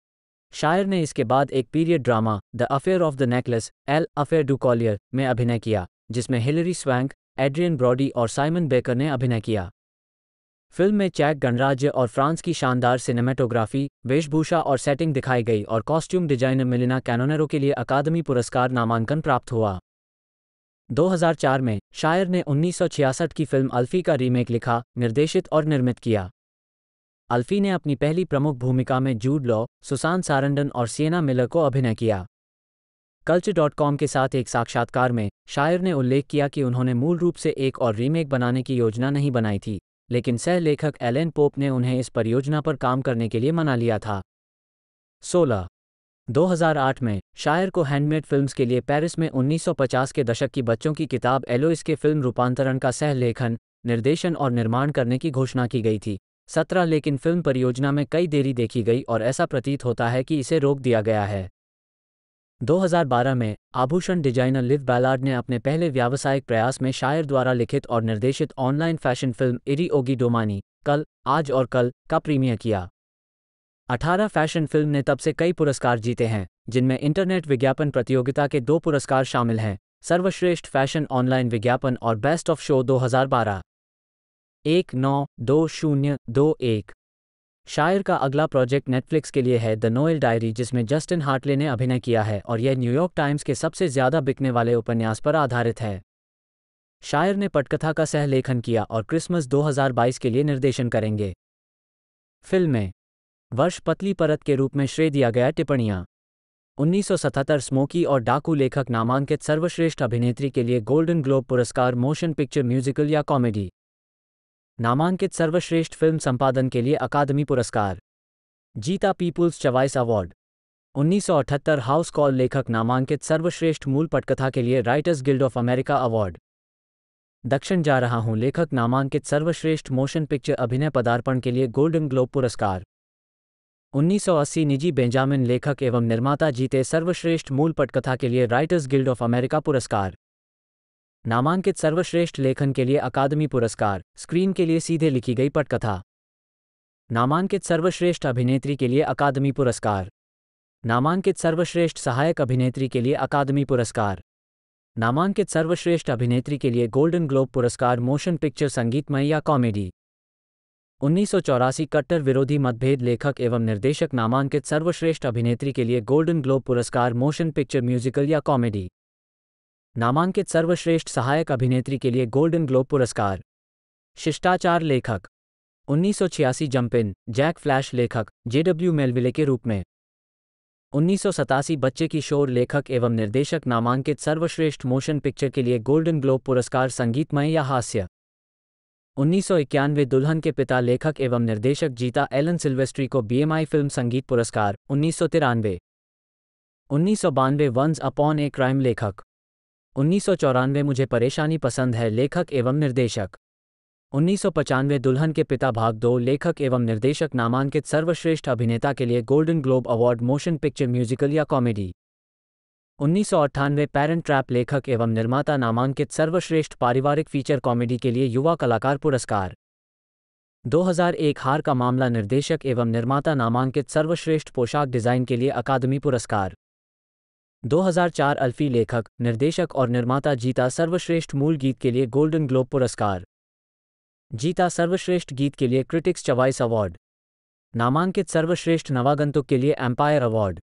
शायर ने इसके बाद एक period drama the Affair of the Necklace एल अफेयर डू कॉलियर में अभिनय किया जिसमें हिलरी स्वैंक एड्रियन ब्रॉडी और साइमन बेकर ने अभिनय किया फिल्म में चैक गणराज्य और फ्रांस की शानदार सिनेमेटोग्राफी वेशभूषा और सेटिंग दिखाई गई और कॉस्ट्यूम डिजाइनर मिलिना कैनोनेरो के लिए अकादमी पुरस्कार नामांकन प्राप्त हुआ 2004 में शायर ने 1966 की फिल्म अल्फी का रीमेक लिखा निर्देशित और निर्मित किया अल्फी ने अपनी पहली प्रमुख भूमिका में जूड लॉ सुसान सारंडन और सियना मिलर को अभिनय किया कल्च डॉट कॉम के साथ एक साक्षात्कार में शायर ने उल्लेख किया कि उन्होंने मूल रूप से एक और रीमेक बनाने की योजना नहीं बनाई थी लेकिन सह लेखक एलेन पोप ने उन्हें इस परियोजना पर काम करने के लिए मना लिया था 16. 2008 में शायर को हैंडमेड फिल्म्स के लिए पेरिस में 1950 के दशक की बच्चों की किताब एलोइस के फिल्म रूपांतरण का सह लेखन निर्देशन और निर्माण करने की घोषणा की गई थी सत्रह लेकिन फिल्म परियोजना में कई देरी देखी गई और ऐसा प्रतीत होता है कि इसे रोक दिया गया है 2012 में आभूषण डिजाइनर लिव बैलार्ड ने अपने पहले व्यावसायिक प्रयास में शायर द्वारा लिखित और निर्देशित ऑनलाइन फैशन फिल्म इरी ओगी डोमानी कल आज और कल का प्रीमियर किया 18 फैशन फिल्म ने तब से कई पुरस्कार जीते हैं जिनमें इंटरनेट विज्ञापन प्रतियोगिता के दो पुरस्कार शामिल हैं सर्वश्रेष्ठ फैशन ऑनलाइन विज्ञापन और बेस्ट ऑफ शो 2012 एक नौ दो शून्य दो एक शायर का अगला प्रोजेक्ट नेटफ्लिक्स के लिए है द नोएल डायरी जिसमें जस्टिन हार्टले ने अभिनय किया है और यह न्यूयॉर्क टाइम्स के सबसे ज्यादा बिकने वाले उपन्यास पर आधारित है शायर ने पटकथा का सह लेखन किया और क्रिसमस 2022 के लिए निर्देशन करेंगे फिल्म में वर्ष पतली परत के रूप में श्रेय दिया गया टिप्पणियां 1977 स्मोकी और डाकू लेखक नामांकित सर्वश्रेष्ठ अभिनेत्री के लिए गोल्डन ग्लोब पुरस्कार मोशन पिक्चर म्यूजिकल या कॉमेडी नामांकित सर्वश्रेष्ठ फिल्म संपादन के लिए अकादमी पुरस्कार जीता People's Choice Award 1978 House Call लेखक नामांकित सर्वश्रेष्ठ मूल पटकथा के लिए Writers Guild of America Award दक्षिण जा रहा हूं लेखक नामांकित सर्वश्रेष्ठ मोशन पिक्चर अभिनय पदार्पण के लिए गोल्डन ग्लोब पुरस्कार 1980 निजी बेंजामिन लेखक एवं निर्माता जीते सर्वश्रेष्ठ मूल पटकथा के लिए राइटर्स गिल्ड ऑफ अमेरिका पुरस्कार नामांकित सर्वश्रेष्ठ लेखन के लिए अकादमी पुरस्कार स्क्रीन के लिए सीधे लिखी गई पटकथा नामांकित सर्वश्रेष्ठ अभिनेत्री के लिए अकादमी पुरस्कार नामांकित सर्वश्रेष्ठ सहायक अभिनेत्री के लिए अकादमी पुरस्कार नामांकित सर्वश्रेष्ठ अभिनेत्री के लिए गोल्डन ग्लोब पुरस्कार मोशन पिक्चर संगीतमय या कॉमेडी उन्नीस कट्टर विरोधी मतभेद लेखक एवं निर्देशक नामांकित सर्वश्रेष्ठ अभिनेत्री के लिए गोल्डन ग्लोब पुरस्कार मोशन पिक्चर म्यूजिकल या कॉमेडी नामांकित सर्वश्रेष्ठ सहायक अभिनेत्री के लिए गोल्डन ग्लोब पुरस्कार शिष्टाचार लेखक 1986 जंपिन जैक फ्लैश लेखक जेडब्ल्यू मेलविले के रूप में उन्नीस बच्चे की शोर लेखक एवं निर्देशक नामांकित सर्वश्रेष्ठ मोशन पिक्चर के लिए गोल्डन ग्लोब पुरस्कार संगीतमय या हास्य उन्नीस दुल्हन के पिता लेखक एवं निर्देशक जीता एलन सिल्वेस्ट्री को बीएमआई फिल्म संगीत पुरस्कार उन्नीस सौ तिरानवे उन्नीस सौ बानवे वंस अपॉन ए क्राइम लेखक उन्नीस मुझे परेशानी पसंद है लेखक एवं निर्देशक उन्नीस दुल्हन के पिता भाग दो लेखक एवं निर्देशक नामांकित सर्वश्रेष्ठ अभिनेता के लिए golden globe award motion picture musical या कॉमेडी उन्नीस पेरेंट ट्रैप लेखक एवं निर्माता नामांकित सर्वश्रेष्ठ पारिवारिक फीचर कॉमेडी के लिए युवा कलाकार पुरस्कार 2001 हार का मामला निर्देशक एवं निर्माता नामांकित सर्वश्रेष्ठ पोशाक डिजाइन के लिए अकादमी पुरस्कार 2004 अल्फी लेखक निर्देशक और निर्माता जीता सर्वश्रेष्ठ मूल गीत के लिए गोल्डन ग्लोब पुरस्कार जीता सर्वश्रेष्ठ गीत के लिए क्रिटिक्स चवाइस अवार्ड नामांकित सर्वश्रेष्ठ नवागंतुक के लिए एम्पायर अवार्ड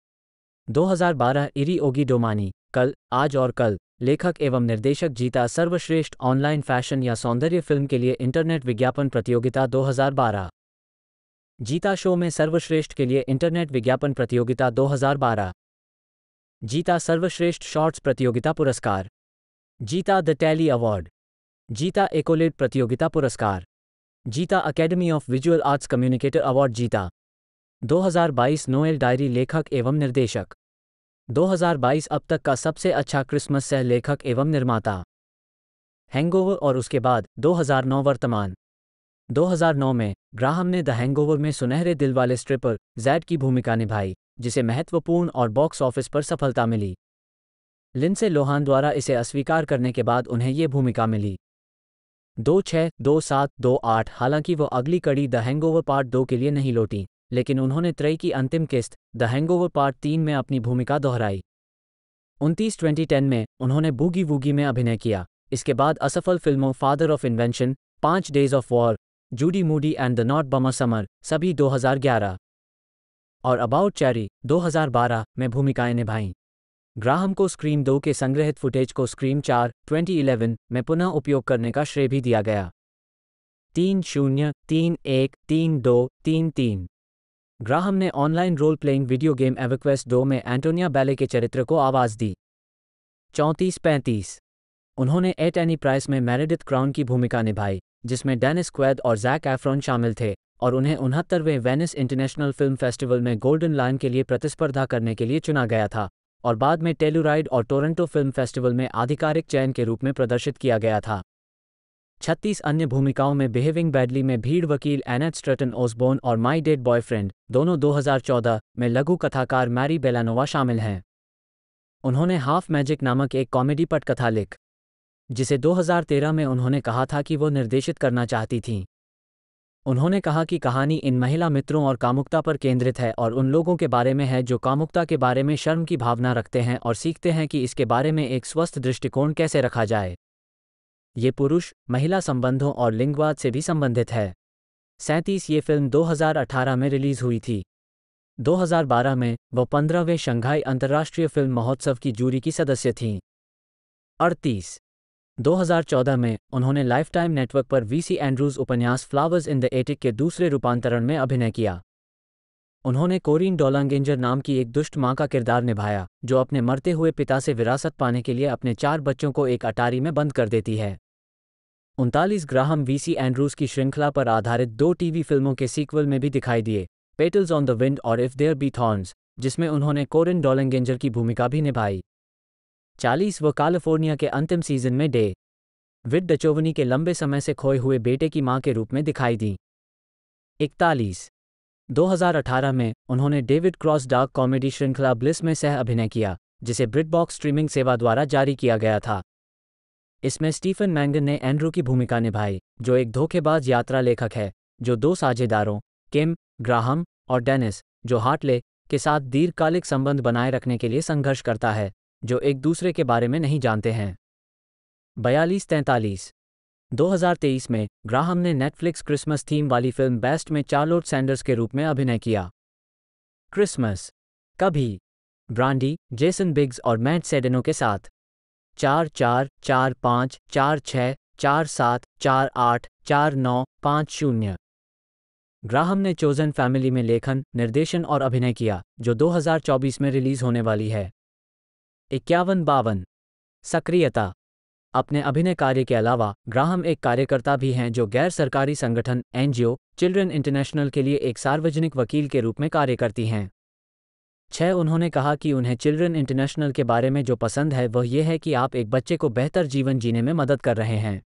2012 इरी ओगी डोमानी कल आज और कल लेखक एवं निर्देशक जीता सर्वश्रेष्ठ ऑनलाइन फैशन या सौंदर्य फिल्म के लिए इंटरनेट विज्ञापन प्रतियोगिता 2012 जीता शो में सर्वश्रेष्ठ के लिए इंटरनेट विज्ञापन प्रतियोगिता 2012 जीता सर्वश्रेष्ठ शॉर्ट्स प्रतियोगिता पुरस्कार जीता द टैली अवार्ड जीता एकोलेट प्रतियोगिता पुरस्कार जीता academy of visual arts communicator award जीता 2022 नोएल डायरी लेखक एवं निर्देशक 2022 अब तक का सबसे अच्छा क्रिसमस सह लेखक एवं निर्माता हैंगओवर और उसके बाद 2009 वर्तमान 2009 में ग्राहम ने द हैंगओवर में सुनहरे दिल वाले स्ट्रिपर जैड की भूमिका निभाई जिसे महत्वपूर्ण और बॉक्स ऑफिस पर सफलता मिली लिंसे लोहान द्वारा इसे अस्वीकार करने के बाद उन्हें ये भूमिका मिली दो छः दो सात दो आठ हालांकि वो अगली कड़ी द हैंगओवर पार्ट दो के लिए नहीं लौटी लेकिन उन्होंने त्रय की अंतिम किस्त द हैंगओवर पार्ट तीन में अपनी भूमिका दोहराई उनतीस ट्वेंटी टेन में उन्होंने बूगी वूगी में अभिनय किया इसके बाद असफल फिल्मों फादर ऑफ इन्वेंशन पांच days of war Judy Moody and the not bummer summer सभी 2011 और अबाउट चैरी 2012 में भूमिकाएं निभाईं ग्राहम को स्क्रीम दो के संग्रहित फुटेज को स्क्रीम चार 2011 में पुनः उपयोग करने का श्रेय भी दिया गया तीन शून्य तीन एक तीन दो तीन तीन ग्राहम ने online role playing video game EverQuest दो में एंटोनिया बैले के चरित्र को आवाज़ दी चौंतीस पैंतीस उन्होंने एट एनी प्राइस में मैरिडिथ क्राउन की भूमिका निभाई जिसमें डेनिस क्वैद और जैक एफ्रॉन शामिल थे और उन्हें उनहत्तरवें वेनिस इंटरनेशनल फिल्म फेस्टिवल में गोल्डन लाइन के लिए प्रतिस्पर्धा करने के लिए चुना गया था और बाद में टेलुराइड और टोरंटो फिल्म फेस्टिवल में आधिकारिक चयन के रूप में प्रदर्शित किया गया था छत्तीस अन्य भूमिकाओं में बिहेविंग बैडली में भीड़ वकील एनेट स्ट्रटन ओसबोन और माई डेड बॉयफ्रेंड दोनों 2014 में लघु कथाकार मैरी बेलानोवा शामिल हैं उन्होंने हाफ मैजिक नामक एक कॉमेडी पटकथा लिख जिसे 2013 में उन्होंने कहा था कि वो निर्देशित करना चाहती थीं उन्होंने कहा कि कहानी इन महिला मित्रों और कामुकता पर केंद्रित है और उन लोगों के बारे में है जो कामुकता के बारे में शर्म की भावना रखते हैं और सीखते हैं कि इसके बारे में एक स्वस्थ दृष्टिकोण कैसे रखा जाए ये पुरुष महिला संबंधों और लिंगवाद से भी संबंधित है सैंतीस ये फिल्म 2018 में रिलीज हुई थी 2012 में वह पंद्रहवें शंघाई अंतर्राष्ट्रीय फिल्म महोत्सव की जूरी की सदस्य थीं अड़तीस 2014 में उन्होंने लाइफ टाइम नेटवर्क पर वीसी एंड्रूज उपन्यास फ्लावर्स इन द एटिक के दूसरे रूपांतरण में अभिनय किया उन्होंने कोरिन डोलांगेंजर नाम की एक दुष्ट मां का किरदार निभाया जो अपने मरते हुए पिता से विरासत पाने के लिए अपने चार बच्चों को एक अटारी में बंद कर देती है उनतालीस ग्राहम वीसी एंड्रूज की श्रृंखला पर आधारित दो टीवी फिल्मों के सीक्वल में भी दिखाई दिए पेटल्स ऑन द विंड और इफ देयर बी थॉर्न्स जिसमें उन्होंने कोरिन डोलेंगेंजर की भूमिका भी निभाई चालीस व कैलिफोर्निया के अंतिम सीजन में डे विड डचोवनी के लंबे समय से खोए हुए बेटे की मां के रूप में दिखाई दी इकतालीस 2018 में उन्होंने डेविड क्रॉस डार्क कॉमेडी श्रृंखला ब्लिस में सह अभिनय किया जिसे ब्रिटबॉक्स स्ट्रीमिंग सेवा द्वारा जारी किया गया था इसमें स्टीफन मैंगन ने एंड्रू की भूमिका निभाई जो एक धोखेबाज यात्रा लेखक है जो दो साझेदारों किम ग्राहम और डेनिस जो हार्टले के साथ दीर्घकालिक संबंध बनाए रखने के लिए संघर्ष करता है जो एक दूसरे के बारे में नहीं जानते हैं बयालीस तैंतालीस 2023 में ग्राहम ने नेटफ्लिक्स क्रिसमस थीम वाली फिल्म बेस्ट में चार्लोट सैंडर्स के रूप में अभिनय किया क्रिसमस कभी ब्रांडी जेसन बिग्स और मैट सेडेनो के साथ चार चार चार पाँच चार छः चार सात चार आठ चार नौ पाँच शून्य ग्राहम ने चोजन फैमिली में लेखन निर्देशन और अभिनय किया जो 2024 में रिलीज होने वाली है इक्यावन बावन सक्रियता अपने अभिनय कार्य के अलावा ग्राहम एक कार्यकर्ता भी हैं जो गैर सरकारी संगठन एनजीओ चिल्ड्रन इंटरनेशनल के लिए एक सार्वजनिक वकील के रूप में कार्य करती हैं छः उन्होंने कहा कि उन्हें चिल्ड्रन इंटरनेशनल के बारे में जो पसंद है वह यह है कि आप एक बच्चे को बेहतर जीवन जीने में मदद कर रहे हैं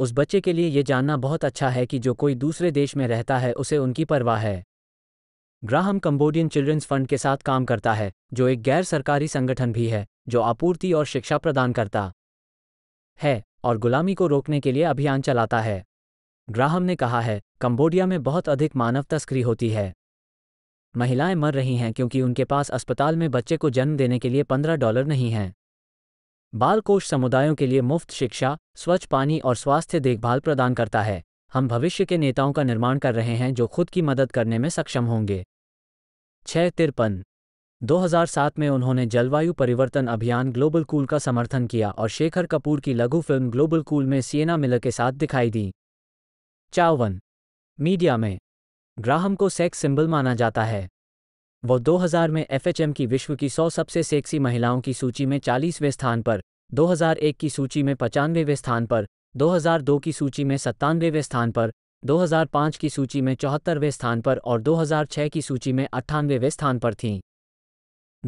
उस बच्चे के लिए ये जानना बहुत अच्छा है कि जो कोई दूसरे देश में रहता है उसे उनकी परवाह है ग्राहम कंबोडियन चिल्ड्रंस फंड के साथ काम करता है जो एक गैर सरकारी संगठन भी है जो आपूर्ति और शिक्षा प्रदान करता है और गुलामी को रोकने के लिए अभियान चलाता है ग्राहम ने कहा है कंबोडिया में बहुत अधिक मानव तस्करी होती है महिलाएं मर रही हैं क्योंकि उनके पास अस्पताल में बच्चे को जन्म देने के लिए पंद्रह डॉलर नहीं हैं बाल कोष समुदायों के लिए मुफ्त शिक्षा स्वच्छ पानी और स्वास्थ्य देखभाल प्रदान करता है हम भविष्य के नेताओं का निर्माण कर रहे हैं जो खुद की मदद करने में सक्षम होंगे छः तिरपन 2007 में उन्होंने जलवायु परिवर्तन अभियान ग्लोबल कूल का समर्थन किया और शेखर कपूर की लघु फिल्म ग्लोबल कूल में सीएना मिलर के साथ दिखाई दी चावन मीडिया में ग्राहम को सेक्स सिंबल माना जाता है वो 2000 में एफएचएम की विश्व की 100 सबसे सेक्सी महिलाओं की सूची में 40वें स्थान पर 2001 की सूची में पचानवेवें स्थान पर 2002 की सूची में सत्तानवेवें स्थान पर 2005 की सूची में चौहत्तरवें स्थान पर और 2006 की सूची में अट्ठानवेवें स्थान पर थीं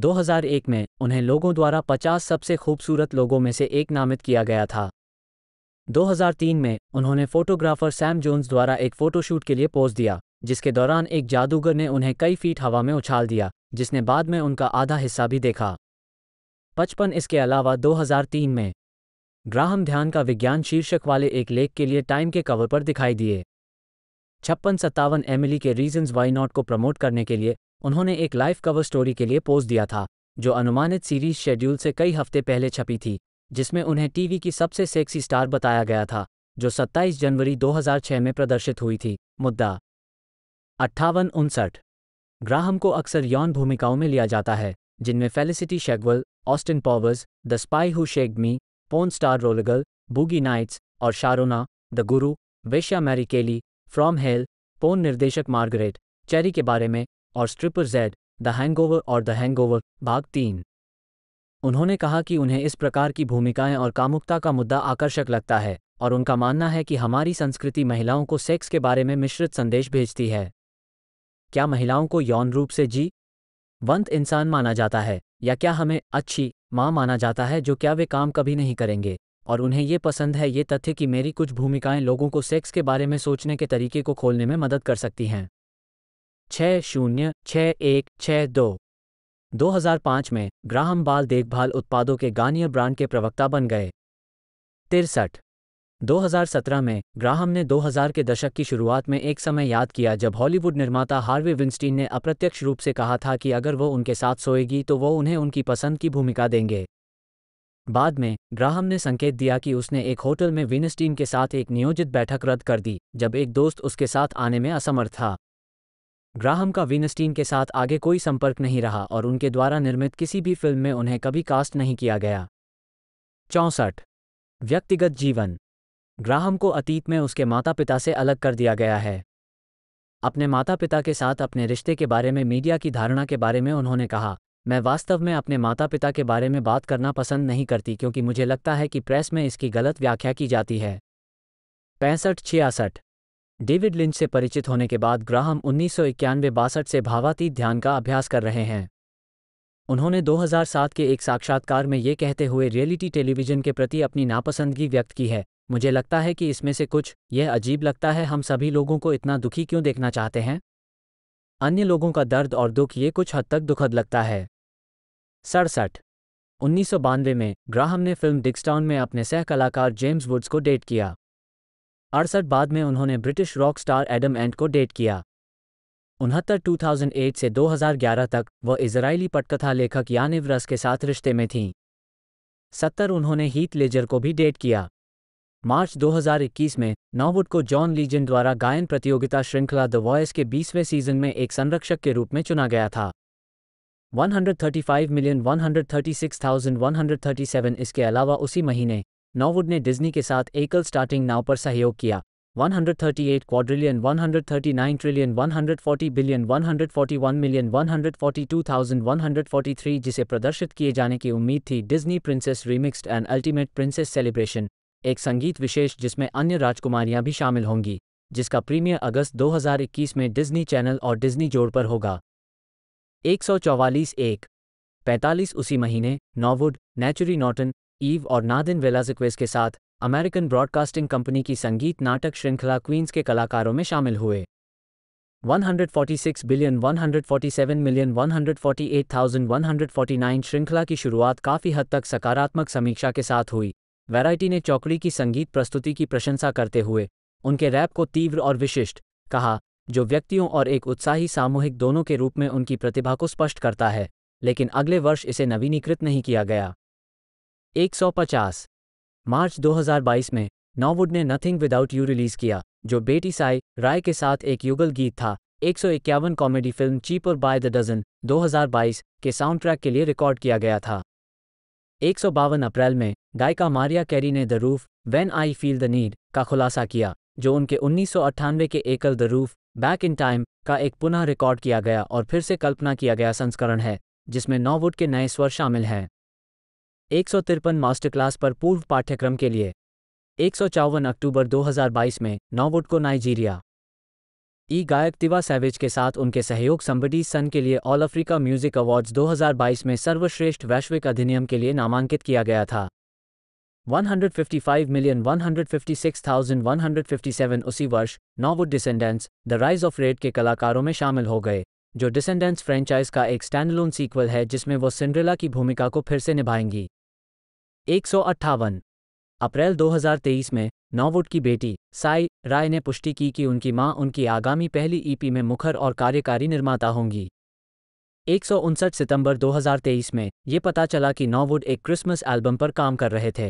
2001 में उन्हें लोगों द्वारा 50 सबसे खूबसूरत लोगों में से एक नामित किया गया था 2003 में उन्होंने फोटोग्राफर सैम जोन्स द्वारा एक फोटोशूट के लिए पोज दिया जिसके दौरान एक जादूगर ने उन्हें कई फीट हवा में उछाल दिया जिसने बाद में उनका आधा हिस्सा भी देखा पचपन इसके अलावा 2003 में ग्राहम ध्यान का विज्ञान शीर्षक वाले एक लेख के लिए टाइम के कवर पर दिखाई दिए छप्पन सत्तावन एमिली के रीजन्स वाई नॉट को प्रमोट करने के लिए उन्होंने एक लाइव कवर स्टोरी के लिए पोज दिया था जो अनुमानित सीरीज शेड्यूल से कई हफ्ते पहले छपी थी जिसमें उन्हें टीवी की सबसे सेक्सी स्टार बताया गया था जो 27 जनवरी 2006 में प्रदर्शित हुई थी मुद्दा अट्ठावन उनसठ ग्राहम को अक्सर यौन भूमिकाओं में लिया जाता है जिनमें Felicity Shagwell Austin Powers the spy who shagged me porn star Rollergirl Boogie Nights और शारोना द गुरु वेश्या मैरी केली फ्रॉम हेल पोन निर्देशक मार्गरेट चेरी के बारे में और स्ट्रिपर जेड द हैंगओवर और द हैंगओवर भाग तीन उन्होंने कहा कि उन्हें इस प्रकार की भूमिकाएं और कामुकता का मुद्दा आकर्षक लगता है और उनका मानना है कि हमारी संस्कृति महिलाओं को सेक्स के बारे में मिश्रित संदेश भेजती है क्या महिलाओं को यौन रूप से जी वंत इंसान माना जाता है या क्या हमें अच्छी माँ माना जाता है जो क्या वे काम कभी नहीं करेंगे और उन्हें ये पसंद है ये तथ्य कि मेरी कुछ भूमिकाएं लोगों को सेक्स के बारे में सोचने के तरीके को खोलने में मदद कर सकती हैं छः शून्य छः एक छः दो 2005 में ग्राहम बाल देखभाल उत्पादों के गानियर ब्रांड के प्रवक्ता बन गए तिरसठ 2017 में ग्राहम ने 2000 के दशक की शुरुआत में एक समय याद किया जब हॉलीवुड निर्माता हार्वे विंस्टीन ने अप्रत्यक्ष रूप से कहा था कि अगर वो उनके साथ सोएगी तो वो उन्हें उनकी पसंद की भूमिका देंगे बाद में ग्राहम ने संकेत दिया कि उसने एक होटल में विनस्टीन के साथ एक नियोजित बैठक रद्द कर दी जब एक दोस्त उसके साथ आने में असमर्थ था ग्राहम का विनस्टीन के साथ आगे कोई संपर्क नहीं रहा और उनके द्वारा निर्मित किसी भी फिल्म में उन्हें कभी कास्ट नहीं किया गया चौंसठ व्यक्तिगत जीवन ग्राहम को अतीत में उसके माता पिता से अलग कर दिया गया है अपने माता पिता के साथ अपने रिश्ते के बारे में मीडिया की धारणा के बारे में उन्होंने कहा मैं वास्तव में अपने माता पिता के बारे में बात करना पसंद नहीं करती क्योंकि मुझे लगता है कि प्रेस में इसकी गलत व्याख्या की जाती है पैंसठ छियासठ डेविड लिंच से परिचित होने के बाद ग्राहम उन्नीस सौ इक्यानवे बासठ से भावातीत ध्यान का अभ्यास कर रहे हैं उन्होंने 2007 के एक साक्षात्कार में ये कहते हुए रियलिटी टेलीविजन के प्रति अपनी नापसंदगी व्यक्त की है मुझे लगता है कि इसमें से कुछ यह अजीब लगता है हम सभी लोगों को इतना दुखी क्यों देखना चाहते हैं अन्य लोगों का दर्द और दुख ये कुछ हद तक दुखद लगता है सड़सठ उन्नीस में ग्राहम ने फिल्म डिक्सटाउन में अपने सह कलाकार जेम्स वुड्स को डेट किया अड़सठ बाद में उन्होंने British rock star Adam Ant को डेट किया उनहत्तर 2008 से 2011 तक वह इजरायली पटकथा लेखक यानिव रस के साथ रिश्ते में थीं सत्तर उन्होंने हीत लेजर को भी डेट किया मार्च 2021 में नॉवुड को जॉन लीजन द्वारा गायन प्रतियोगिता श्रृंखला द वॉयस के 20वें सीजन में एक संरक्षक के रूप में चुना गया था 135,136,137 इसके अलावा उसी महीने नॉवुड ने डिज्नी के साथ एकल स्टार्टिंग नाव पर सहयोग किया 138 क्वाड्रिलियन 139 ट्रिलियन 140 बिलियन 141 मिलियन 142,143 जिसे प्रदर्शित किए जाने की उम्मीद थी Disney princess remixed and ultimate princess celebration एक संगीत विशेष जिसमें अन्य राजकुमारियां भी शामिल होंगी जिसका प्रीमियर अगस्त 2021 में डिज्नी चैनल और डिज्नी जोड़ पर होगा एक सौ चौवालीस एक पैंतालीस उसी महीने नॉवुड नेचुरी नॉटन ईव और नादिन वेलाजिक्वेस के साथ अमेरिकन ब्रॉडकास्टिंग कंपनी की संगीत नाटक श्रृंखला क्वींस के कलाकारों में शामिल हुए 146 बिलियन 147 मिलियन 148,149 श्रृंखला की शुरुआत काफ़ी हद तक सकारात्मक समीक्षा के साथ हुई वैरायटी ने चौकड़ी की संगीत प्रस्तुति की प्रशंसा करते हुए उनके रैप को तीव्र और विशिष्ट कहा जो व्यक्तियों और एक उत्साही सामूहिक दोनों के रूप में उनकी प्रतिभा को स्पष्ट करता है लेकिन अगले वर्ष इसे नवीनीकृत नहीं किया गया 150 मार्च 2022 में नॉवुड ने नथिंग विदाउट यू रिलीज किया जो बेटी साई राय के साथ एक युगल गीत था एक comedy film cheaper by the dozen 2022 के साउंडट्रैक के लिए रिकॉर्ड किया गया था एक अप्रैल में गायिका मारिया कैरी ने the roof when I feel the need का खुलासा किया जो उनके उन्नीस के एकल the roof back in time का एक पुनः रिकॉर्ड किया गया और फिर से कल्पना किया गया संस्करण है जिसमें नॉवुड के नए स्वर शामिल हैं एक सौ तिरपन मास्टर क्लास पर पूर्व पाठ्यक्रम के लिए एक सौ चौवन अक्टूबर 2022 में नॉवुड को नाइजीरिया ई गायक तिवा सैविज के साथ उनके सहयोग संबडी सन के लिए ऑल अफ्रीका म्यूजिक अवार्ड्स 2022 में सर्वश्रेष्ठ वैश्विक अधिनियम के लिए नामांकित किया गया था 155,156,157 उसी वर्ष नॉवुड Descendants the rise of red के कलाकारों में शामिल हो गए जो डिसेंडेंट्स फ्रेंचाइज का एक स्टैंडलोन सीक्वल है जिसमें वो सिंड्रेला की भूमिका को फिर से निभाएंगी एक अप्रैल 2023 में नॉवुड की बेटी साई राय ने पुष्टि की कि उनकी मां उनकी आगामी पहली ईपी e में मुखर और कार्यकारी निर्माता होंगी एक सितंबर 2023 में ये पता चला कि नॉवुड एक क्रिसमस एल्बम पर काम कर रहे थे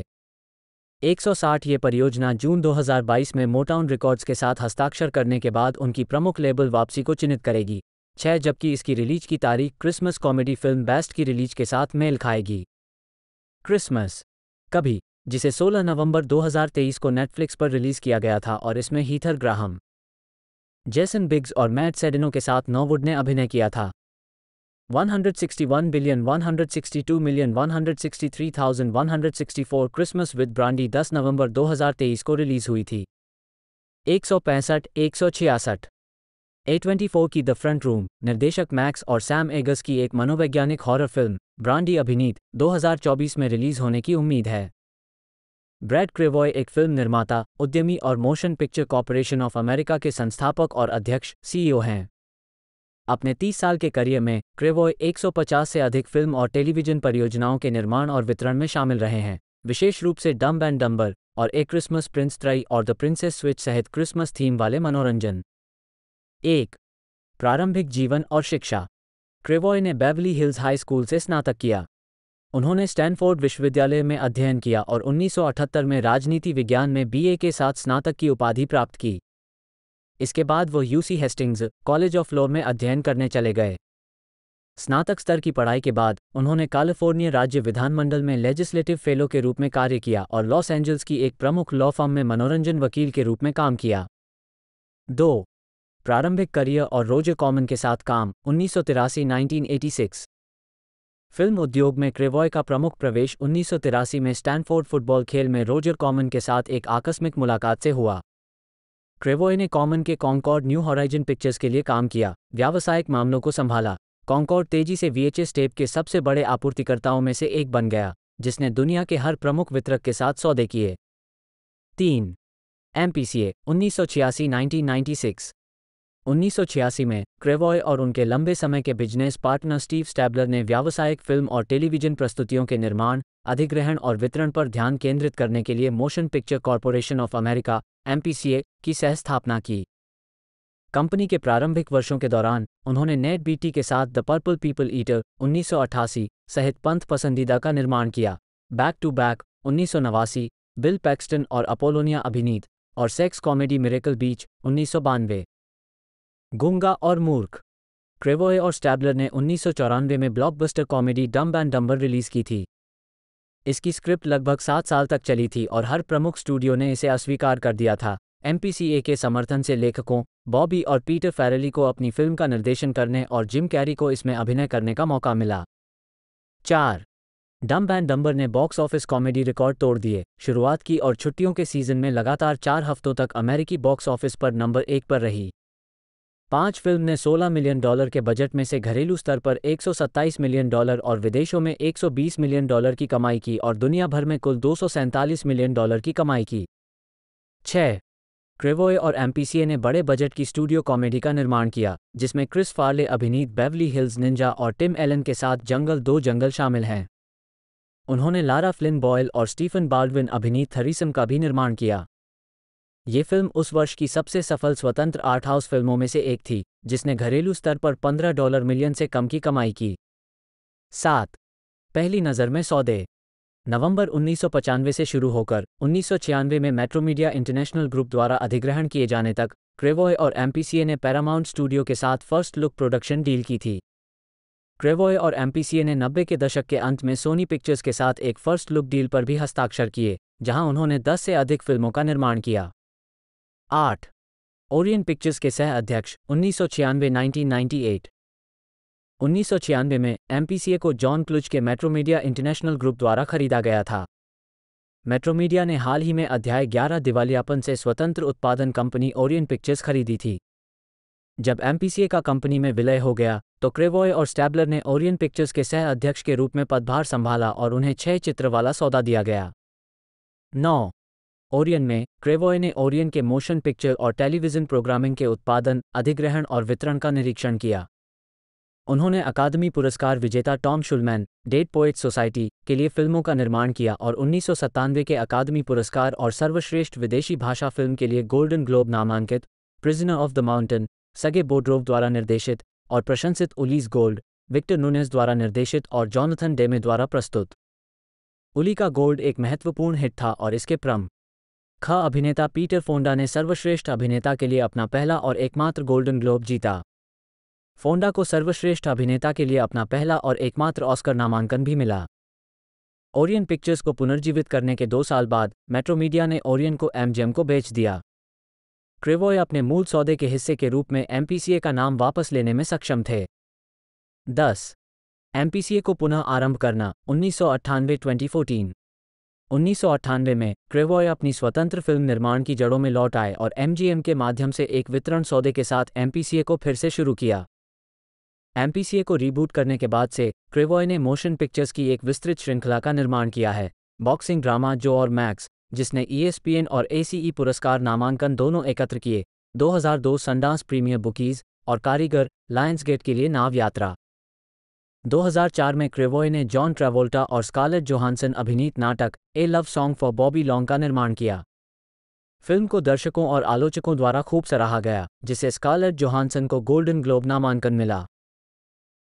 160 ये परियोजना जून 2022 में मोटाउन रिकॉर्ड्स के साथ हस्ताक्षर करने के बाद उनकी प्रमुख लेबल वापसी को चिन्हित करेगी छह जबकि इसकी रिलीज की तारीख क्रिसमस कॉमेडी फिल्म बेस्ट की रिलीज के साथ मेल खाएगी क्रिसमस कभी जिसे 16 नवंबर 2023 को नेटफ्लिक्स पर रिलीज किया गया था और इसमें हीथर ग्राहम जेसन बिग्स और मैट सेडिनो के साथ नॉवुड ने अभिनय किया था 161,162,163,164 क्रिसमस विद ब्रांडी 10 नवंबर 2023 को रिलीज हुई थी एक सौ पैंसठ एक सौ छियासठ ए ट्वेंटी फोर की द फ्रंट रूम निर्देशक मैक्स और सैम एगस की एक मनोवैज्ञानिक हॉरर फिल्म ब्रांडी अभिनीत 2024 में रिलीज होने की उम्मीद है ब्रैड क्रेवॉय एक फिल्म निर्माता उद्यमी और motion picture corporation of America के संस्थापक और अध्यक्ष सीईओ हैं अपने 30 साल के करियर में क्रेवॉय 150 से अधिक फिल्म और टेलीविजन परियोजनाओं के निर्माण और वितरण में शामिल रहे हैं विशेष रूप से डम्ब एंड डम्बर और ए क्रिसमस प्रिंस त्राई और द प्रिंसेस स्विच सहित क्रिसमस थीम वाले मनोरंजन एक प्रारंभिक जीवन और शिक्षा क्रेवॉय ने बेवली हिल्स हाई स्कूल से स्नातक किया उन्होंने स्टैनफोर्ड विश्वविद्यालय में अध्ययन किया और 1978 में राजनीति विज्ञान में बीए के साथ स्नातक की उपाधि प्राप्त की इसके बाद वो U C Hastings college of law में अध्ययन करने चले गए स्नातक स्तर की पढ़ाई के बाद उन्होंने कैलिफोर्निया राज्य विधानमंडल में लेजिस्लेटिव फेलो के रूप में कार्य किया और लॉस एंजल्स की एक प्रमुख लॉ फर्म में मनोरंजन वकील के रूप में काम किया दो प्रारंभिक करियर और रोजर कॉमन के साथ काम उन्नीस सौ फिल्म उद्योग में क्रेवॉय का प्रमुख प्रवेश उन्नीस में स्टैनफोर्ड फुटबॉल खेल में रोजर कॉमन के साथ एक आकस्मिक मुलाकात से हुआ ट्रेवोए ने कॉमन के कॉन्कॉर्ड न्यू हॉराइजन पिक्चर्स के लिए काम किया व्यावसायिक मामलों को संभाला कॉन्कॉर्ड तेजी से वीएचएस टेप के सबसे बड़े आपूर्तिकर्ताओं में से एक बन गया जिसने दुनिया के हर प्रमुख वितरक के साथ सौदे किए तीन एम पी सी उन्नीस सौ छियासी नाइनटीन नाइन्टी सिक्स उन्नीस सौ छियासी में क्रेवॉय और उनके लंबे समय के बिजनेस पार्टनर स्टीव स्टैबलर ने व्यावसायिक फिल्म और टेलीविजन प्रस्तुतियों के निर्माण अधिग्रहण और वितरण पर ध्यान केंद्रित करने के लिए motion picture corporation of America M P C A की सह की कंपनी के प्रारंभिक वर्षों के दौरान उन्होंने नेट बीटी के साथ द पर्पल पीपल ईटर उन्नीस सहित पंथ पसंदीदा का निर्माण किया बैक टू बैक उन्नीस बिल पैक्सटन और अपोलोनिया अभिनीत और सेक्स कॉमेडी मिरेकल बीच उन्नीस गुंगा और मूर्ख क्रेवोए और स्टैबलर ने उन्नीस में blockbuster comedy dumb and dumber release की थी इसकी स्क्रिप्ट लगभग सात साल तक चली थी और हर प्रमुख स्टूडियो ने इसे अस्वीकार कर दिया था एमपीसीए के समर्थन से लेखकों बॉबी और पीटर फैरली को अपनी फिल्म का निर्देशन करने और जिम कैरी को इसमें अभिनय करने का मौका मिला चार डम्ब एंड डम्बर ने बॉक्स ऑफिस कॉमेडी रिकॉर्ड तोड़ दिए शुरुआत की और छुट्टियों के सीजन में लगातार चार हफ्तों तक अमेरिकी बॉक्स ऑफिस पर नंबर एक पर रही पांच फिल्म ने 16 मिलियन डॉलर के बजट में से घरेलू स्तर पर 127 मिलियन डॉलर और विदेशों में 120 मिलियन डॉलर की कमाई की और दुनिया भर में कुल दो मिलियन डॉलर की कमाई की छः क्रेवोए और एमपीसीए ने बड़े बजट की स्टूडियो कॉमेडी का निर्माण किया जिसमें क्रिस फार्ले अभिनीत बेवली हिल्स निंजा और टिम एलन के साथ जंगल दो जंगल शामिल हैं उन्होंने लारा फ्लिन बॉयल और स्टीफन बाल्डविन अभिनीत थरीसम का भी निर्माण किया ये फिल्म उस वर्ष की सबसे सफल स्वतंत्र आर्ट हाउस फिल्मों में से एक थी जिसने घरेलू स्तर पर 15 डॉलर मिलियन से कम की कमाई की सात पहली नज़र में सौदे नवंबर 1995 से शुरू होकर उन्नीस में मेट्रोमीडिया इंटरनेशनल ग्रुप द्वारा अधिग्रहण किए जाने तक क्रेवॉय और एमपीसीए ने पैरामाउंट स्टूडियो के साथ फर्स्ट लुक प्रोडक्शन डील की थी क्रेवॉय और एमपीसीए ने नब्बे के दशक के अंत में सोनी पिक्चर्स के साथ एक फर्स्ट लुक डील पर भी हस्ताक्षर किए जहां उन्होंने 10 से अधिक फिल्मों का निर्माण किया आठ ओरियन पिक्चर्स के सह अध्यक्ष उन्नीस सौ छियानवे उन्नीस में एमपीसीए को जॉन क्लुज के मेट्रोमीडिया इंटरनेशनल ग्रुप द्वारा खरीदा गया था मेट्रोमीडिया ने हाल ही में अध्याय 11 दिवालियापन से स्वतंत्र उत्पादन कंपनी ओरियन पिक्चर्स खरीदी थी जब एमपीसीए का कंपनी में विलय हो गया तो क्रेवॉय और स्टैबलर ने ओरियन पिक्चर्स के सह अध्यक्ष के रूप में पदभार संभाला और उन्हें छह चित्र वाला सौदा दिया गया नौ ओरियन में क्रेवॉय ने ओरियन के मोशन पिक्चर और टेलीविजन प्रोग्रामिंग के उत्पादन अधिग्रहण और वितरण का निरीक्षण किया उन्होंने अकादमी पुरस्कार विजेता Tom Schulman dead poet society के लिए फिल्मों का निर्माण किया और उन्नीस के अकादमी पुरस्कार और सर्वश्रेष्ठ विदेशी भाषा फिल्म के लिए गोल्डन ग्लोब नामांकित प्रिजनर ऑफ द माउंटेन सगे बोड्रोव द्वारा निर्देशित और प्रशंसित उलीस गोल्ड विक्टर नूनेस द्वारा निर्देशित और जॉनथन डेमे द्वारा प्रस्तुत उली का गोल्ड एक महत्वपूर्ण हिट था और इसके प्रम ख अभिनेता पीटर फोंडा ने सर्वश्रेष्ठ अभिनेता के लिए अपना पहला और एकमात्र गोल्डन ग्लोब जीता फोंडा को सर्वश्रेष्ठ अभिनेता के लिए अपना पहला और एकमात्र ऑस्कर नामांकन भी मिला ओरियन पिक्चर्स को पुनर्जीवित करने के दो साल बाद मेट्रोमीडिया ने ओरियन को एमजीएम को बेच दिया क्रेवोय अपने मूल सौदे के हिस्से के रूप में एमपीसीए का नाम वापस लेने में सक्षम थे दस एमपीसीए को पुनः आरंभ करना उन्नीस सौ अट्ठानवे उन्नीस में क्रेवोय अपनी स्वतंत्र फिल्म निर्माण की जड़ों में लौट आए और एमजीएम के माध्यम से एक वितरण सौदे के साथ एमपीसीए को फिर से शुरू किया एमपीसीए को रीबूट करने के बाद से क्रेवॉय ने मोशन पिक्चर्स की एक विस्तृत श्रृंखला का निर्माण किया है बॉक्सिंग ड्रामा जो और मैक्स जिसने ईएसपीएन e और एसीई e पुरस्कार नामांकन दोनों एकत्र किए 2002 संडांस प्रीमियर बुकीज और कारीगर लायंस गेट के लिए नाव यात्रा 2004 में क्रेवॉय ने जॉन ट्रेवोल्टा और स्कारलेट जोहानसन अभिनीत नाटक a love song for Bobby Long का निर्माण किया फिल्म को दर्शकों और आलोचकों द्वारा खूब सराहा गया जिसे स्कारलेट जोहानसन को गोल्डन ग्लोब नामांकन मिला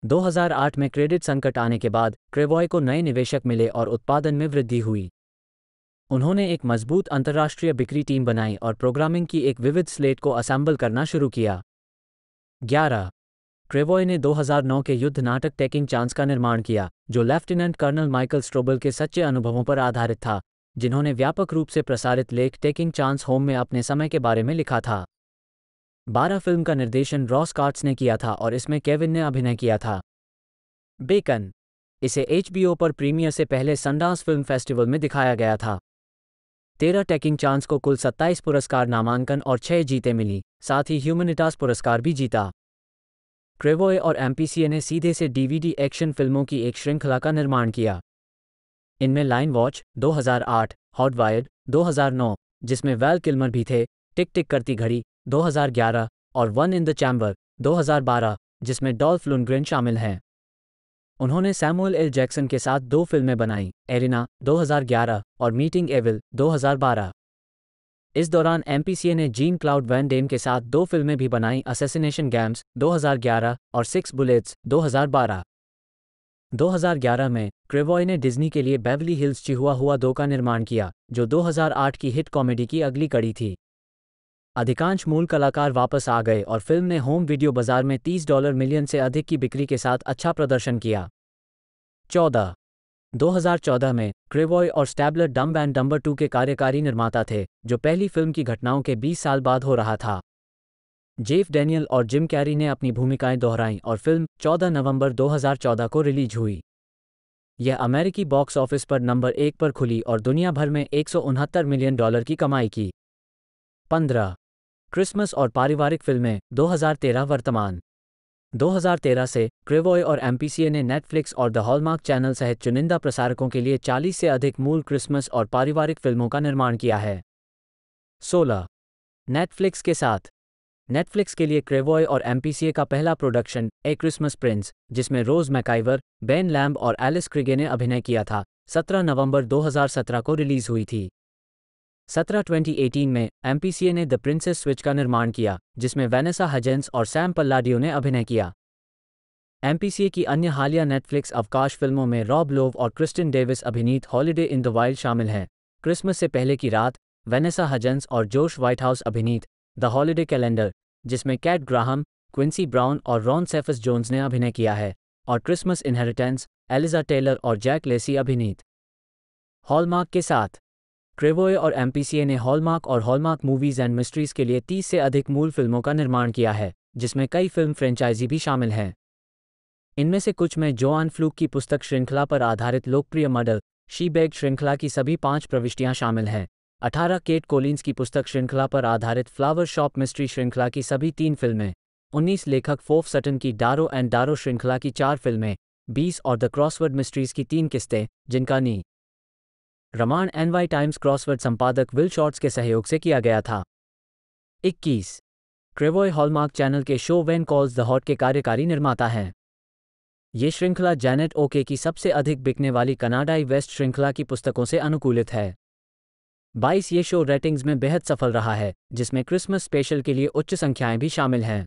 2008 में क्रेडिट संकट आने के बाद क्रेवॉय को नए निवेशक मिले और उत्पादन में वृद्धि हुई उन्होंने एक मजबूत अंतर्राष्ट्रीय बिक्री टीम बनाई और प्रोग्रामिंग की एक विविध स्लेट को असेंबल करना शुरू किया 11. क्रेवॉय ने 2009 के युद्ध नाटक टेकिंग चांस का निर्माण किया जो लेफ्टिनेंट कर्नल माइकल स्ट्रोबल के सच्चे अनुभवों पर आधारित था जिन्होंने व्यापक रूप से प्रसारित लेख टेकिंग चांस होम में अपने समय के बारे में लिखा था बारह फिल्म का निर्देशन रॉस कार्ट्स ने किया था और इसमें केविन ने अभिनय किया था बेकन इसे एच पर प्रीमियर से पहले संडास फिल्म फेस्टिवल में दिखाया गया था तेरह टेकिंग चांस को कुल सत्ताईस पुरस्कार नामांकन और छह जीतें मिली साथ ही ह्यूमनिटास पुरस्कार भी जीता क्रेवोए और एमपीसीए ने सीधे से डीवीडी एक्शन फिल्मों की एक श्रृंखला का निर्माण किया इनमें लाइन वॉच 2008, हॉट हजार 2009, जिसमें वैल किल्मर भी थे टिक टिक करती घड़ी 2011 और वन इन द चैम्बर 2012 जिसमें डॉल्फ लुनग्रेन शामिल हैं उन्होंने सैमुअल एल जैक्सन के साथ दो फिल्में बनाईं एरिना 2011 और मीटिंग एविल 2012 इस दौरान एमपीसीए ने जीन क्लाउड वैन डेन के साथ दो फिल्में भी बनाईं असेसिनेशन गैम्स 2011 और सिक्स बुलेट्स 2012 2011 में क्रेवॉय ने डिज्नी के लिए बेवली हिल्स चिहुआ हुआ दो का निर्माण किया जो 2008 की हिट कॉमेडी की अगली कड़ी थी अधिकांश मूल कलाकार वापस आ गए और फिल्म ने होम वीडियो बाजार में 30 डॉलर मिलियन से अधिक की बिक्री के साथ अच्छा प्रदर्शन किया चौदह 2014 में क्रेवॉय और Stabler dumb and dumber to के कार्यकारी निर्माता थे जो पहली फिल्म की घटनाओं के 20 साल बाद हो रहा था जेफ डेनियल और जिम कैरी ने अपनी भूमिकाएं दोहराईं और फिल्म 14 नवंबर 2014 को रिलीज हुई यह अमेरिकी बॉक्स ऑफिस पर नंबर एक पर खुली और दुनिया भर में एक मिलियन डॉलर की कमाई की पंद्रह क्रिसमस और पारिवारिक फिल्में 2013 वर्तमान 2013 से क्रेवॉय और एमपीसीए ने नेटफ्लिक्स और द हॉलमार्क चैनल सहित चुनिंदा प्रसारकों के लिए 40 से अधिक मूल क्रिसमस और पारिवारिक फिल्मों का निर्माण किया है 16. नेटफ्लिक्स के साथ नेटफ्लिक्स के लिए क्रेवॉय और एमपीसीए का पहला प्रोडक्शन ए क्रिसमस प्रिंस जिसमें रोज मैकाइवर बेन लैम्ब और एलिस क्रिगे ने अभिनय किया था 17 नवंबर 2017 को रिलीज हुई थी सत्रह 2018 में एमपीसीए ने द प्रिंसेस स्विच का निर्माण किया जिसमें वेनेसा हजेंस और सैम पल्लाडियो ने अभिनय किया एमपीसीए की अन्य हालिया नेटफ्लिक्स अवकाश फिल्मों में रॉब लोव और क्रिस्टिन डेविस अभिनीत हॉलीडे इन द वाइल्ड शामिल हैं क्रिसमस से पहले की रात वेनेसा हजेंस और जोश व्हाइट हाउस अभिनीत द हॉलीडे कैलेंडर जिसमें कैट ग्राहम क्विंसी ब्राउन और रॉन सेफस जोन्स ने अभिनय किया है और क्रिसमस इनहेरिटेंस एलिजा टेलर और जैक लेसी अभिनीत हॉलमार्क के साथ क्रेवोए और एमपीसीए ने हॉलमार्क और हॉलमार्क मूवीज एंड मिस्ट्रीज के लिए 30 से अधिक मूल फिल्मों का निर्माण किया है जिसमें कई फिल्म फ्रेंचाइजी भी शामिल हैं इनमें से कुछ में जोआन फ्लूक की पुस्तक श्रृंखला पर आधारित लोकप्रिय मॉडल शी बैग श्रृंखला की सभी पांच प्रविष्टियां शामिल हैं अठारह केट कोलिन्स की पुस्तक श्रृंखला पर आधारित फ्लावर शॉप मिस्ट्री श्रृंखला की सभी तीन फिल्में उन्नीस लेखक फोफ सटन की डारो एंड डारो श्रृंखला की चार फिल्में बीस और द क्रॉसवर्ड मिस्ट्रीज की तीन किस्तें जिनका नी रमान एनवाई टाइम्स क्रॉसवर्ड संपादक विल शॉर्ट्स के सहयोग से किया गया था 21. क्रेवॉय हॉलमार्क चैनल के show when calls the heart के कार्यकारी निर्माता हैं ये श्रृंखला जैनेट ओके की सबसे अधिक बिकने वाली कनाडाई वेस्ट श्रृंखला की पुस्तकों से अनुकूलित है 22 ये शो रेटिंग्स में बेहद सफल रहा है जिसमें क्रिसमस स्पेशल के लिए उच्च संख्याएं भी शामिल हैं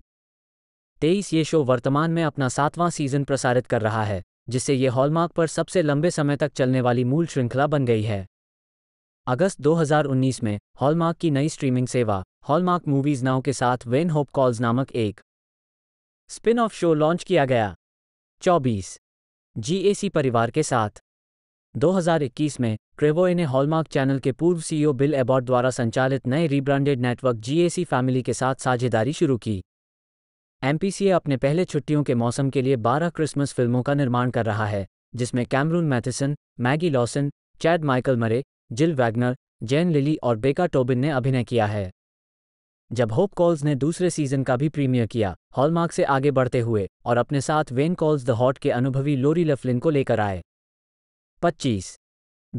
23 ये शो वर्तमान में अपना सातवां सीजन प्रसारित कर रहा है जिससे ये हॉलमार्क पर सबसे लंबे समय तक चलने वाली मूल श्रृंखला बन गई है अगस्त 2019 में हॉलमार्क की नई स्ट्रीमिंग सेवा हॉलमार्क मूवीज नाउ के साथ वेन होप कॉल्स नामक एक स्पिन ऑफ शो लॉन्च किया गया 24 जीएसी परिवार के साथ 2021 में क्रेवोए ने हॉलमार्क चैनल के पूर्व सीईओ e बिल एबॉर्ड द्वारा संचालित नए रिब्रांडेड नेटवर्क जीएसी फैमिली के साथ साझेदारी शुरू की एमपीसीए अपने पहले छुट्टियों के मौसम के लिए 12 क्रिसमस फिल्मों का निर्माण कर रहा है जिसमें Cameron Mathison Maggie Lawson Chad Michael Murray Jill Wagner Jain lily और बेका टोबिन ने अभिनय किया है जब होप कॉल्स ने दूसरे सीजन का भी प्रीमियर किया हॉलमार्क से आगे बढ़ते हुए और अपने साथ वेन कॉल्स द हॉट के अनुभवी लोरी लफलिन को लेकर आए 25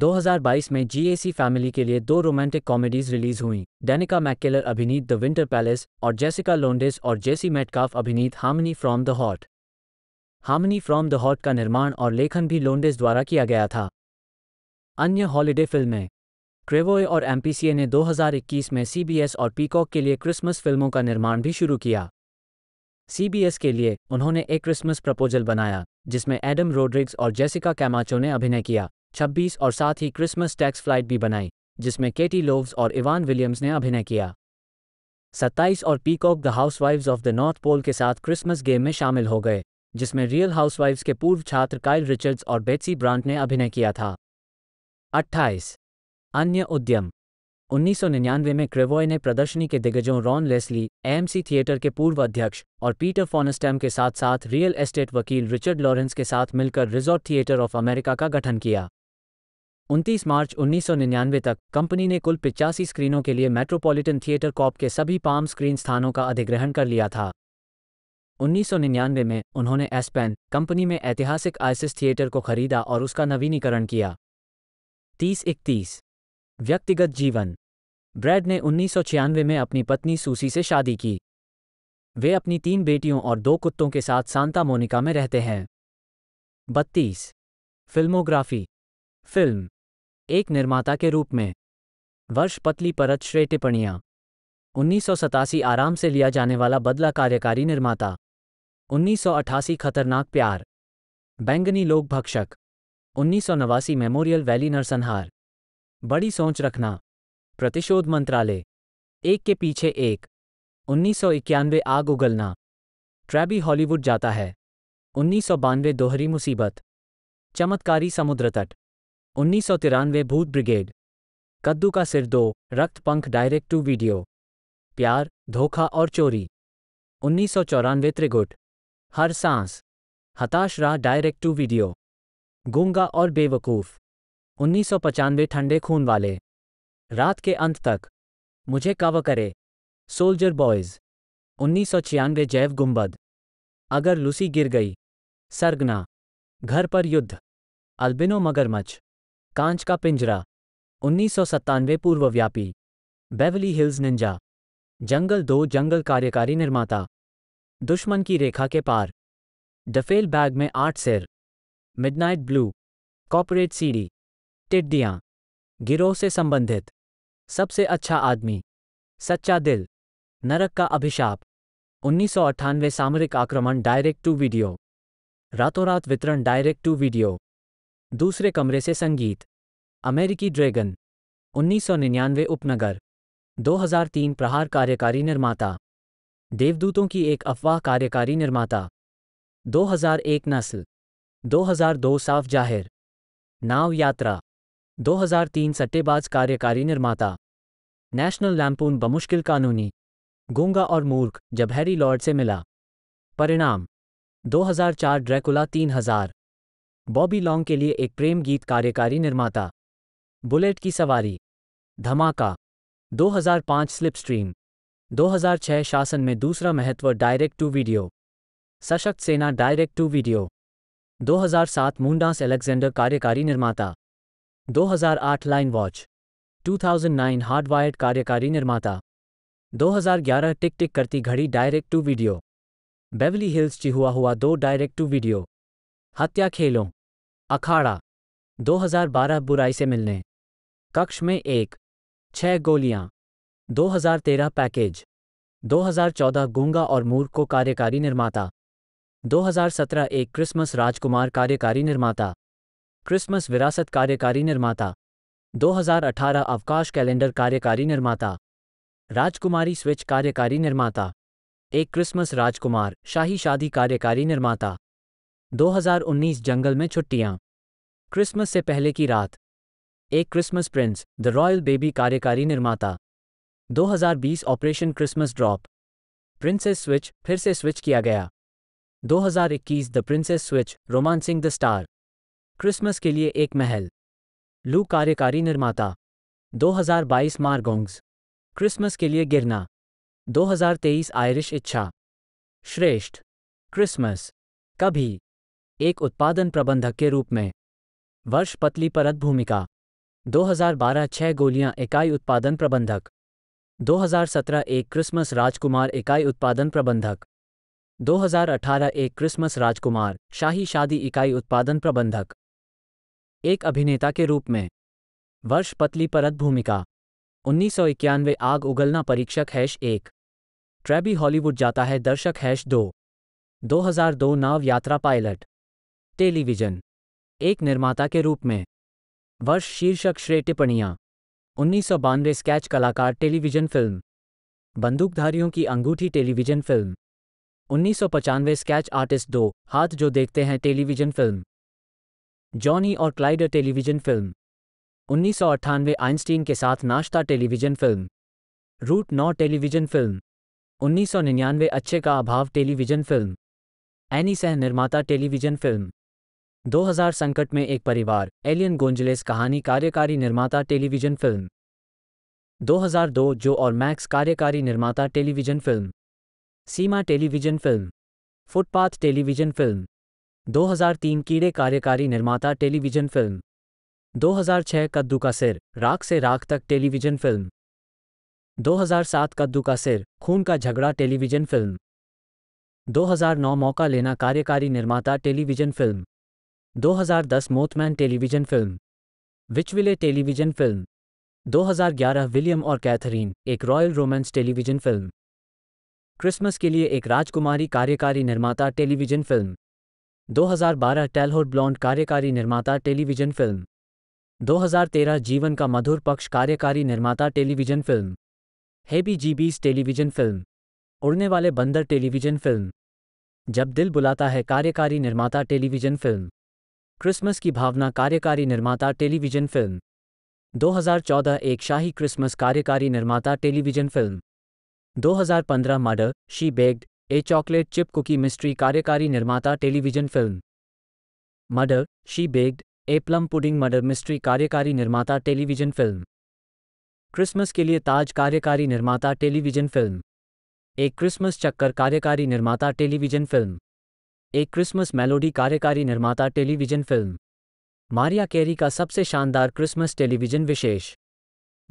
2022 में जीएसी फैमिली के लिए दो रोमांटिक कॉमेडीज रिलीज हुईं डेनिका मैकेलर अभिनीत द विंटर पैलेस और जेसिका लोंडेस और जेसी मेटकाफ अभिनीत harmony from the heart harmony from the heart का निर्माण और लेखन भी लोंडेस द्वारा किया गया था अन्य हॉलीडे फिल्में क्रेवोए और एमपीसीए ने 2021 में सीबीएस और पीकॉक के लिए क्रिसमस फिल्मों का निर्माण भी शुरू किया सीबीएस के लिए उन्होंने एक क्रिसमस प्रपोजल बनाया जिसमें एडम रोड्रिग्स और जेसिका कैमाचो ने अभिनय किया छब्बीस और साथ ही क्रिसमस टैक्स फ्लाइट भी बनाई जिसमें केटी लोव्स और इवान विलियम्स ने अभिनय किया 27 और Peacock the housewives of the North Pole के साथ क्रिसमस गेम में शामिल हो गए जिसमें रियल हाउसवाइव्स के पूर्व छात्र काइल रिचर्ड्स और बेट्सी ब्रांट ने अभिनय किया था 28 अन्य उद्यम 1999 में क्रेवॉय ने प्रदर्शनी के दिग्गजों रॉन लेस्ली एएमसी थिएटर के पूर्व अध्यक्ष और पीटर फॉनस्टैम के साथ साथ रियल एस्टेट वकील रिचर्ड लॉरेंस के साथ मिलकर रिजॉर्ट थिएटर ऑफ अमेरिका का गठन किया उनतीस मार्च 1999 तक कंपनी ने कुल पिचासी स्क्रीनों के लिए मेट्रोपॉलिटन थिएटर कॉप के सभी पाम स्क्रीन स्थानों का अधिग्रहण कर लिया था 1999 में उन्होंने एस्पेन कंपनी में ऐतिहासिक आइसिस थिएटर को खरीदा और उसका नवीनीकरण किया तीस इकतीस व्यक्तिगत जीवन ब्रैड ने उन्नीस में अपनी पत्नी सूसी से शादी की वे अपनी तीन बेटियों और दो कुत्तों के साथ सांता मोनिका में रहते हैं बत्तीस फिल्मोग्राफी फिल्म एक निर्माता के रूप में वर्ष पतली परत श्रेय टिप्पणियाँ उन्नीस आराम से लिया जाने वाला बदला कार्यकारी निर्माता 1988 खतरनाक प्यार बैंगनी लोक भक्षक उन्नीस मेमोरियल वैली नरसंहार बड़ी सोच रखना प्रतिशोध मंत्रालय एक के पीछे एक उन्नीस आग उगलना ट्रैबी हॉलीवुड जाता है उन्नीस दोहरी मुसीबत चमत्कारी समुद्र तट उन्नीस सौ तिरानवे भूत ब्रिगेड कद्दू का सिर दो रक्त पंख डायरेक्ट टू वीडियो प्यार धोखा और चोरी उन्नीस सौ चौरानवे त्रिगुट हर सांस हताश राह डायरेक्ट टू वीडियो गूंगा और बेवकूफ उन्नीस सौ पचानवे ठंडे खून वाले रात के अंत तक मुझे कव करे सोल्जर बॉयज उन्नीस सौ छियानवे जैव गुम्बद अगर लूसी गिर गई सरगना घर पर युद्ध अल्बिनो मगरमच्छ कांच का पिंजरा उन्नीस सौ सत्तानवे पूर्वव्यापी बेवली हिल्स निंजा जंगल दो जंगल कार्यकारी निर्माता दुश्मन की रेखा के पार डफेल बैग में आठ सिर मिडनाइट ब्लू कॉपोरेट सीडी टिड्डियाँ गिरोह से संबंधित सबसे अच्छा आदमी सच्चा दिल नरक का अभिशाप उन्नीस सामरिक आक्रमण डायरेक्ट टू वीडियो रातों रात वितरण डायरेक्ट टू वीडियो दूसरे कमरे से संगीत अमेरिकी ड्रैगन 1999 उपनगर 2003 प्रहार कार्यकारी निर्माता देवदूतों की एक अफवाह कार्यकारी निर्माता 2001 नस्ल 2002 साफ जाहिर नाव यात्रा 2003 सट्टेबाज कार्यकारी निर्माता नेशनल लैम्पून बमुश्किल कानूनी गूंगा और मूर्ख जब हैरी लॉर्ड से मिला परिणाम 2004 ड्रैकुला 3000 बॉबी लॉन्ग के लिए एक प्रेम गीत कार्यकारी निर्माता बुलेट की सवारी धमाका 2005 स्लिप स्ट्रीम 2006 शासन में दूसरा महत्व डायरेक्ट टू वीडियो सशक्त सेना डायरेक्ट टू वीडियो 2007 मूंडास एलेक्जेंडर कार्यकारी निर्माता 2008 लाइन वॉच 2009 हार्डवायर्ड कार्यकारी निर्माता 2011 टिक टिक करती घड़ी direct to video Beverly Hills chihuahua दो डायरेक्ट टू वीडियो हत्या खेलों अखाड़ा 2012 बुराई से मिलने कक्ष में एक छह गोलियां 2013 पैकेज 2014 गूंगा और मूर्ख को कार्यकारी निर्माता 2017 एक क्रिसमस राजकुमार कार्यकारी निर्माता क्रिसमस विरासत कार्यकारी निर्माता 2018 अवकाश कैलेंडर कार्यकारी निर्माता राजकुमारी स्विच कार्यकारी निर्माता एक क्रिसमस राजकुमार शाही शादी कार्यकारी निर्माता 2019 जंगल में छुट्टियां क्रिसमस से पहले की रात एक Christmas prince the royal baby कार्यकारी निर्माता 2020 operation Christmas drop princess switch फिर से स्विच किया गया 2021 the princess switch romancing the star Christmas के लिए एक महल लू कार्यकारी निर्माता 2022 मार्गोंग्स क्रिसमस के लिए गिरना 2023 आयरिश इच्छा श्रेष्ठ क्रिसमस कभी एक उत्पादन प्रबंधक के रूप में वर्ष पतली परत भूमिका 2012 छह गोलियां इकाई उत्पादन प्रबंधक 2017 एक क्रिसमस राजकुमार इकाई उत्पादन प्रबंधक 2018 एक क्रिसमस राजकुमार शाही शादी इकाई उत्पादन प्रबंधक एक अभिनेता के रूप में वर्ष पतली परत भूमिका उन्नीस आग उगलना परीक्षक हैश एक ट्रैबी हॉलीवुड जाता है दर्शक हैश दो 2002 नाव यात्रा पायलट टेलीविजन एक निर्माता के रूप में वर्ष शीर्षक श्रेय टिप्पणियाँ उन्नीस सौ बानवे स्केच कलाकार टेलीविजन फिल्म बंदूकधारियों की अंगूठी टेलीविजन फिल्म उन्नीस सौ पचानवे स्केच आर्टिस्ट दो हाथ जो देखते हैं टेलीविजन फिल्म जॉनी और क्लाइडर टेलीविजन फिल्म उन्नीस सौ अट्ठानवे आइंस्टीन के साथ नाश्ता टेलीविजन फिल्म रूट नौ टेलीविजन फिल्म उन्नीस सौ निन्यानवे अच्छे का अभाव टेलीविजन फिल्म एनी सह निर्माता टेलीविजन फिल्म 2000 संकट में एक परिवार एलियन गोंजलेस कहानी कार्यकारी निर्माता टेलीविजन फिल्म 2002 जो और मैक्स कार्यकारी निर्माता टेलीविजन फिल्म सीमा टेलीविजन फिल्म फुटपाथ टेलीविजन फिल्म 2003 कीड़े कार्यकारी निर्माता टेलीविजन फिल्म 2006 कद्दू का सिर राख से राख तक टेलीविजन फिल्म 2007 कद्दू का सिर खून का झगड़ा टेलीविजन फिल्म 2009 मौका लेना कार्यकारी निर्माता television film 2010 Mothman television film Witchville television film 2011 William और कैथरीन एक royal romance television film Christmas के लिए एक राजकुमारी कार्यकारी निर्माता टेलीविजन फिल्म 2012 टेलहोड ब्लॉन्ड कार्यकारी निर्माता टेलीविजन फिल्म 2013 जीवन का मधुर पक्ष कार्यकारी निर्माता television film heebie jeebies television film उड़ने वाले बंदर टेलीविजन फिल्म जब दिल बुलाता है कार्यकारी निर्माता टेलीविजन फिल्म क्रिसमस की भावना कार्यकारी निर्माता टेलीविजन फिल्म 2014 एक शाही क्रिसमस कार्यकारी निर्माता television film 2015 murder she baked a chocolate chip cookie mystery कार्यकारी निर्माता television film murder she baked a plum pudding murder mystery कार्यकारी निर्माता टेलीविजन फिल्म क्रिसमस के लिए ताज कार्यकारी निर्माता टेलीविजन फिल्म एक क्रिसमस चक्कर कार्यकारी निर्माता टेलीविजन फिल्म एक क्रिसमस मेलोडी कार्यकारी निर्माता टेलीविजन फिल्म मारिया कैरी का सबसे शानदार क्रिसमस टेलीविजन विशेष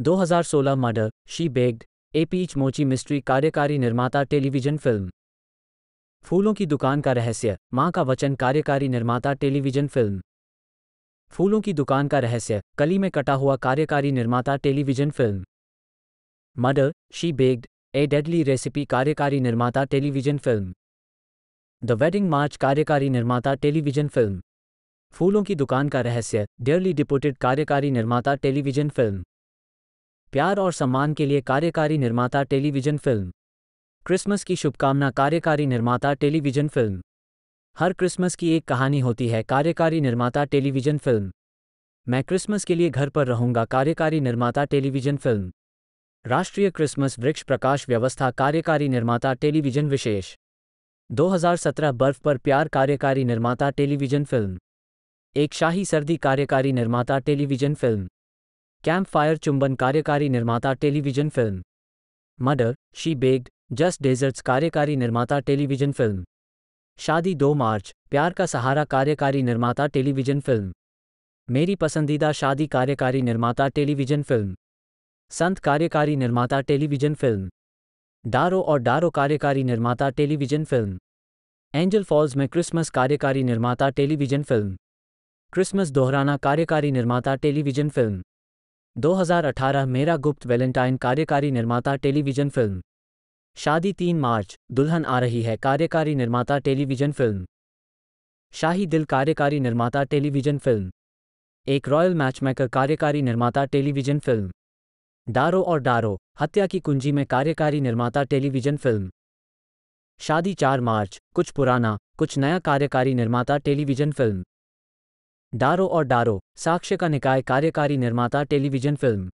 2016 murder she baked a peach मोची मिस्ट्री कार्यकारी निर्माता टेलीविजन फिल्म फूलों की दुकान का रहस्य माँ का वचन कार्यकारी निर्माता टेलीविजन फिल्म फूलों की दुकान का रहस्य कली में कटा हुआ कार्यकारी निर्माता television film murder she baked a deadly recipe कार्यकारी निर्माता television film the wedding march कार्यकारी निर्माता टेलीविजन फिल्म फूलों की दुकान का रहस्य डेयरली डिपोटेड कार्यकारी निर्माता टेलीविजन फिल्म प्यार और सम्मान के लिए कार्यकारी निर्माता टेलीविजन फिल्म क्रिसमस की शुभकामना कार्यकारी निर्माता टेलीविजन फिल्म हर क्रिसमस की एक कहानी होती है कार्यकारी निर्माता टेलीविजन फिल्म मैं क्रिसमस के लिए घर पर रहूंगा कार्यकारी निर्माता टेलीविजन फिल्म राष्ट्रीय क्रिसमस वृक्ष प्रकाश व्यवस्था कार्यकारी निर्माता टेलीविजन विशेष 2017 बर्फ पर प्यार कार्यकारी निर्माता टेलीविजन फिल्म एक शाही सर्दी कार्यकारी निर्माता टेलीविजन फिल्म कैंप फायर चुंबन कार्यकारी निर्माता television film murder she baked just desserts कार्यकारी निर्माता टेलीविजन फिल्म शादी दो मार्च प्यार का सहारा कार्यकारी निर्माता टेलीविजन फिल्म मेरी पसंदीदा शादी कार्यकारी निर्माता टेलीविजन फिल्म संत कार्यकारी निर्माता टेलीविजन फिल्म डारो और डारो कार्यकारी निर्माता टेलीविजन फिल्म एंजल फॉल्स में क्रिसमस कार्यकारी निर्माता टेलीविजन फिल्म क्रिसमस दोहराना कार्यकारी निर्माता टेलीविजन फिल्म 2018 मेरा गुप्त वैलेंटाइन कार्यकारी निर्माता टेलीविजन फिल्म शादी तीन मार्च दुल्हन आ रही है कार्यकारी निर्माता टेलीविजन फिल्म शाही दिल कार्यकारी निर्माता टेलीविजन फिल्म एक रॉयल मैचमेकर कार्यकारी निर्माता टेलीविजन फिल्म डारो और डारो हत्या की कुंजी में कार्यकारी निर्माता टेलीविजन फिल्म शादी चार मार्च कुछ पुराना कुछ नया कार्यकारी निर्माता टेलीविजन फिल्म डारो और डारो साक्ष्य का निकाय कार्यकारी निर्माता टेलीविजन फिल्म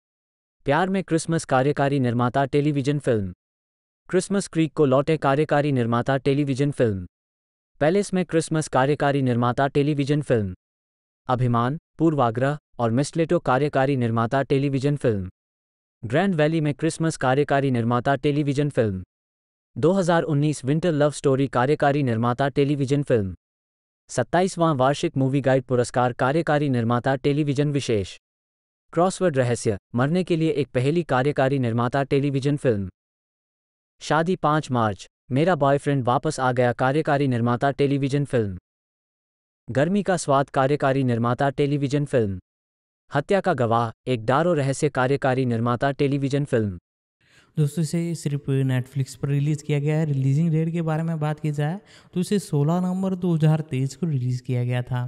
प्यार में क्रिसमस कार्यकारी निर्माता टेलीविजन फिल्म क्रिसमस क्रीक को लौटे कार्यकारी निर्माता टेलीविजन फिल्म पैलेस में क्रिसमस कार्यकारी निर्माता टेलीविजन फिल्म अभिमान पूर्वाग्रह और मिस्लेटो कार्यकारी निर्माता टेलीविजन फिल्म ग्रैंड वैली में क्रिसमस कार्यकारी निर्माता television film 2019 winter love story कार्यकारी निर्माता टेलीविजन फिल्म 27वां वार्षिक मूवी गाइड पुरस्कार कार्यकारी निर्माता टेलीविजन विशेष क्रॉसवर्ड रहस्य मरने के लिए एक पहली कार्यकारी निर्माता टेलीविजन फिल्म शादी 5 मार्च मेरा बॉयफ्रेंड वापस आ गया कार्यकारी निर्माता टेलीविजन फिल्म गर्मी का स्वाद कार्यकारी निर्माता टेलीविजन फिल्म हत्या का गवाह एक डारो रहस्य कार्यकारी निर्माता टेलीविजन फिल्म दोस्तों इसे सिर्फ नेटफ्लिक्स पर रिलीज़ किया गया है रिलीजिंग डेट के बारे में बात की जाए तो इसे 16 नवंबर 2023 को रिलीज़ किया गया था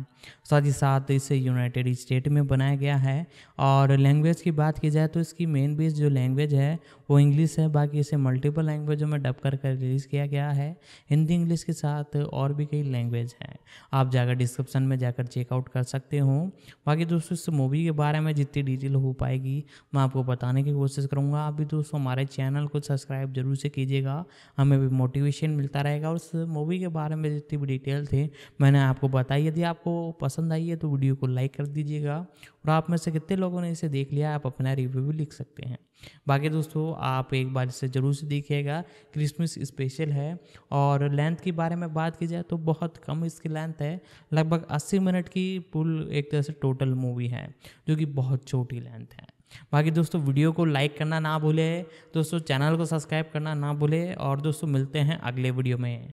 साथ ही साथ इसे यूनाइटेड स्टेट में बनाया गया है और लैंग्वेज की बात की जाए तो इसकी मेन बेस जो लैंग्वेज है वो इंग्लिश है बाकी इसे मल्टीपल लैंग्वेजों में डब कर कर रिलीज़ किया गया है हिंदी इंग्लिश के साथ और भी कई लैंग्वेज हैं आप जाकर डिस्क्रिप्सन में जाकर चेकआउट कर सकते हो बाकी दोस्तों इस मूवी के बारे में जितनी डिटेल हो पाएगी मैं आपको बताने की कोशिश करूँगा आप भी दोस्तों हमारे चैनल को सब्सक्राइब जरूर से कीजिएगा हमें भी मोटिवेशन मिलता रहेगा और उस मूवी के बारे में जितनी भी डिटेल थे मैंने आपको बताई यदि आपको पसंद आई है तो वीडियो को लाइक कर दीजिएगा और आप में से कितने लोगों ने इसे देख लिया आप अपना रिव्यू भी लिख सकते हैं बाकी दोस्तों आप एक बार इसे ज़रूर से देखिएगा क्रिसमस स्पेशल है और लेंथ के बारे में बात की जाए तो बहुत कम इसकी लेंथ है लगभग अस्सी मिनट की पुल एक तरह से टोटल मूवी है जो कि बहुत छोटी लेंथ है बाकी दोस्तों वीडियो को लाइक करना ना भूले दोस्तों चैनल को सब्सक्राइब करना ना भूले और दोस्तों मिलते हैं अगले वीडियो में